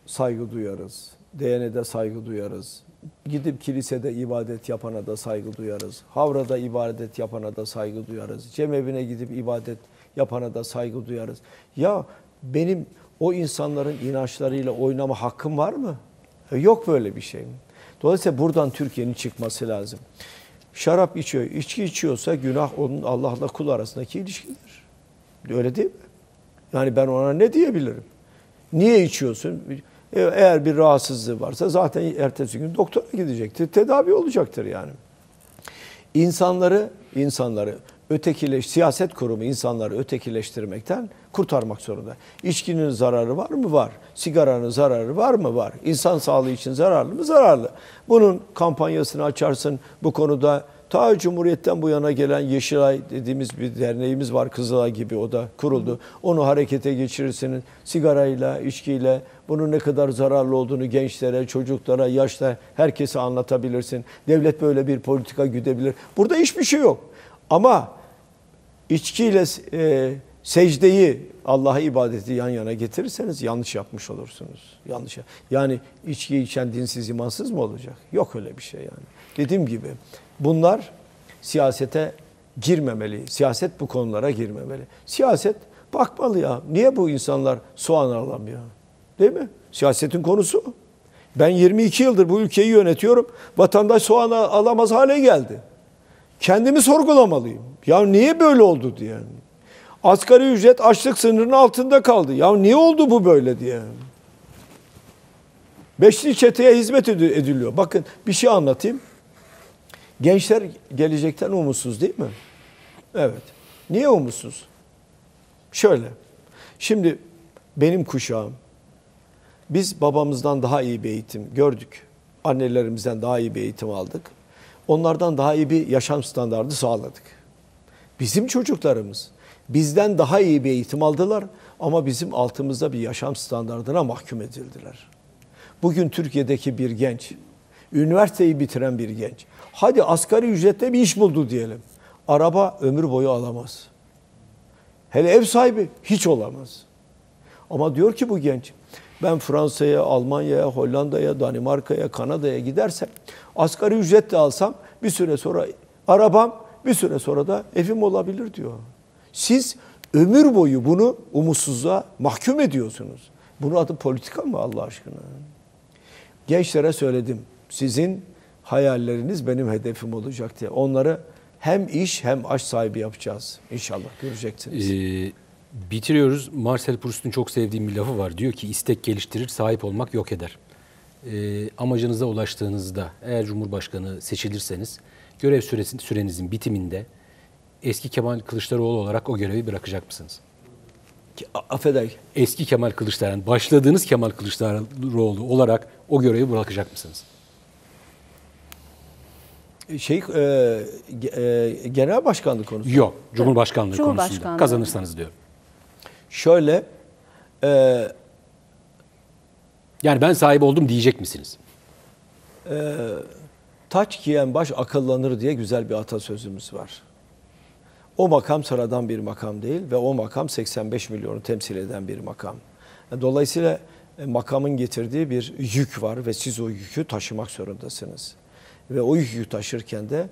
saygı duyarız. Değene de saygı duyarız. Gidip kilisede ibadet yapana da saygı duyarız. Havrada ibadet yapana da saygı duyarız. Cemevine gidip ibadet yapana da saygı duyarız. Ya benim o insanların inançlarıyla oynama hakkım var mı? E, yok böyle bir şey. Dolayısıyla buradan Türkiye'nin çıkması lazım şarap içiyor, içki içiyorsa günah onun Allah'la kul arasındaki ilişkidir. Öyle değil mi? Yani ben ona ne diyebilirim? Niye içiyorsun? E, eğer bir rahatsızlığı varsa zaten ertesi gün doktora gidecektir. Tedavi olacaktır yani. İnsanları, insanları ötekileş, siyaset kurumu insanları ötekileştirmekten kurtarmak zorunda. İçkinin zararı var mı? Var. Sigaranın zararı var mı? Var. İnsan sağlığı için zararlı mı? Zararlı. Bunun kampanyasını açarsın bu konuda. Ta Cumhuriyet'ten bu yana gelen Yeşilay dediğimiz bir derneğimiz var Kızılay gibi o da kuruldu. Onu harekete geçirirsiniz. Sigarayla, içkiyle bunun ne kadar zararlı olduğunu gençlere, çocuklara, yaşta herkese anlatabilirsin. Devlet böyle bir politika güdebilir. Burada hiçbir şey yok. Ama içkiyle e, secdeyi Allah'a ibadeti yan yana getirirseniz yanlış yapmış olursunuz. Yanlış. Yani içki içen dinsiz imansız mı olacak? Yok öyle bir şey yani. Dediğim gibi bunlar siyasete girmemeli. Siyaset bu konulara girmemeli. Siyaset bakmalı ya. Niye bu insanlar soğan alamıyor? Değil mi? Siyasetin konusu Ben 22 yıldır bu ülkeyi yönetiyorum. Vatandaş soğan alamaz hale geldi. Kendimi sorgulamalıyım. Ya niye böyle oldu diye. Yani. Asgari ücret açlık sınırının altında kaldı. Ya niye oldu bu böyle diye. Beşli çeteye hizmet ediliyor. Bakın bir şey anlatayım. Gençler gelecekten umutsuz değil mi? Evet. Niye umutsuz? Şöyle. Şimdi benim kuşağım biz babamızdan daha iyi bir eğitim gördük. Annelerimizden daha iyi bir eğitim aldık. Onlardan daha iyi bir yaşam standardı sağladık. Bizim çocuklarımız bizden daha iyi bir eğitim aldılar ama bizim altımızda bir yaşam standartına mahkum edildiler. Bugün Türkiye'deki bir genç, üniversiteyi bitiren bir genç, hadi asgari ücretle bir iş buldu diyelim. Araba ömür boyu alamaz. Hele ev sahibi hiç olamaz. Ama diyor ki bu genç, ben Fransa'ya, Almanya'ya, Hollanda'ya, Danimarka'ya, Kanada'ya gidersem asgari ücretle alsam bir süre sonra arabam, bir süre sonra da evim olabilir diyor. Siz ömür boyu bunu umutsuzluğa mahkum ediyorsunuz. Bunun adı politika mı Allah aşkına? Gençlere söyledim. Sizin hayalleriniz benim hedefim olacak diye. Onları hem iş hem aç sahibi yapacağız. İnşallah göreceksiniz. Ee, bitiriyoruz. Marcel Proust'un çok sevdiğim bir lafı var. Diyor ki istek geliştirir, sahip olmak yok eder. Ee, amacınıza ulaştığınızda eğer Cumhurbaşkanı seçilirseniz görev süresi, sürenizin bitiminde eski Kemal Kılıçdaroğlu olarak o görevi bırakacak mısınız? Affeder. Eski Kemal Kılıçdaroğlu, yani başladığınız Kemal Kılıçdaroğlu olarak o görevi bırakacak mısınız? E, şey, e, e, genel başkanlık konusu. Yok, Cumhurbaşkanlığı, Cumhurbaşkanlığı konusunda kazanırsanız diyorum. Şöyle, e, yani ben sahip oldum diyecek misiniz? E, taç giyen baş akıllanır diye güzel bir atasözümüz var. O makam sıradan bir makam değil ve o makam 85 milyonu temsil eden bir makam. Dolayısıyla e, makamın getirdiği bir yük var ve siz o yükü taşımak zorundasınız. Ve o yükü taşırken de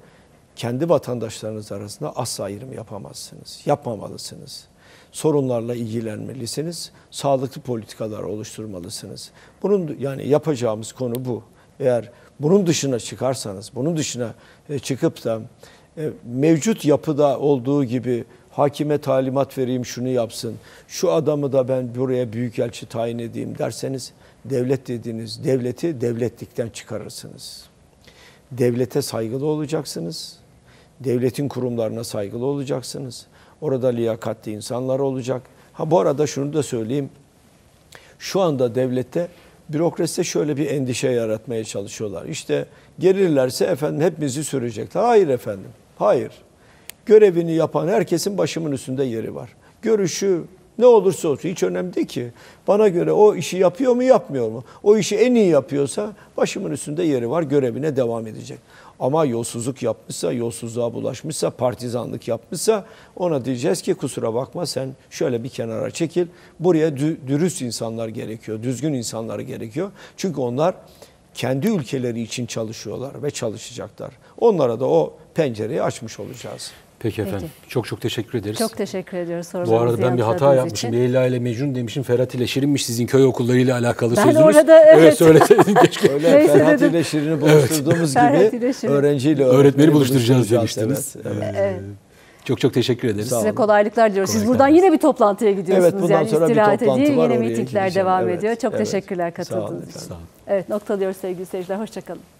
kendi vatandaşlarınız arasında asla ayrım yapamazsınız. Yapmamalısınız. Sorunlarla ilgilenmelisiniz. Sağlıklı politikalar oluşturmalısınız. Bunun yani yapacağımız konu bu. Eğer bunun dışına çıkarsanız, bunun dışına e, çıkıp da e, mevcut yapıda olduğu gibi hakime talimat vereyim şunu yapsın, şu adamı da ben buraya büyükelçi tayin edeyim derseniz devlet dediğiniz devleti devletlikten çıkarırsınız. Devlete saygılı olacaksınız, devletin kurumlarına saygılı olacaksınız. Orada liyakatli insanlar olacak. Ha bu arada şunu da söyleyeyim. Şu anda devlette bürokraside şöyle bir endişe yaratmaya çalışıyorlar. İşte gelirlerse efendim hepimizi sürecekler. Hayır efendim. Hayır. Görevini yapan herkesin başımın üstünde yeri var. Görüşü ne olursa olsun hiç önemli değil ki. Bana göre o işi yapıyor mu yapmıyor mu? O işi en iyi yapıyorsa başımın üstünde yeri var görevine devam edecek. Ama yolsuzluk yapmışsa, yolsuzluğa bulaşmışsa, partizanlık yapmışsa ona diyeceğiz ki kusura bakma sen şöyle bir kenara çekil. Buraya dürüst insanlar gerekiyor, düzgün insanlar gerekiyor. Çünkü onlar kendi ülkeleri için çalışıyorlar ve çalışacaklar. Onlara da o pencereyi açmış olacağız. Peki efendim. Peki. Çok çok teşekkür ederiz. Çok teşekkür ediyoruz sormanızı Bu arada ben bir hata yapmışım. Için. Leyla ile Mecnun demişim. Ferhat ile Şirin'miş sizin köy okullarıyla alakalı ben sözünüz. Ben orada evet. Evet söyleseydin keşke. Öyle Neyse Ferhat dedim. ile Şirin'i buluşturduğumuz evet. gibi Şirin. öğrenciyle öğretmeni, öğretmeni buluşturacağız, buluşturacağız demiştiniz. Evet. evet. evet. Çok çok teşekkür ederiz. Size kolaylıklar diliyoruz. Siz buradan yine bir toplantıya gidiyorsunuz. Evet, bundan sonra istirahat bir toplantı var. Yine mitingler devam evet, ediyor. Çok evet, teşekkürler katıldığınız için. Evet, noktalıyoruz sevgili seyirciler. Hoşçakalın.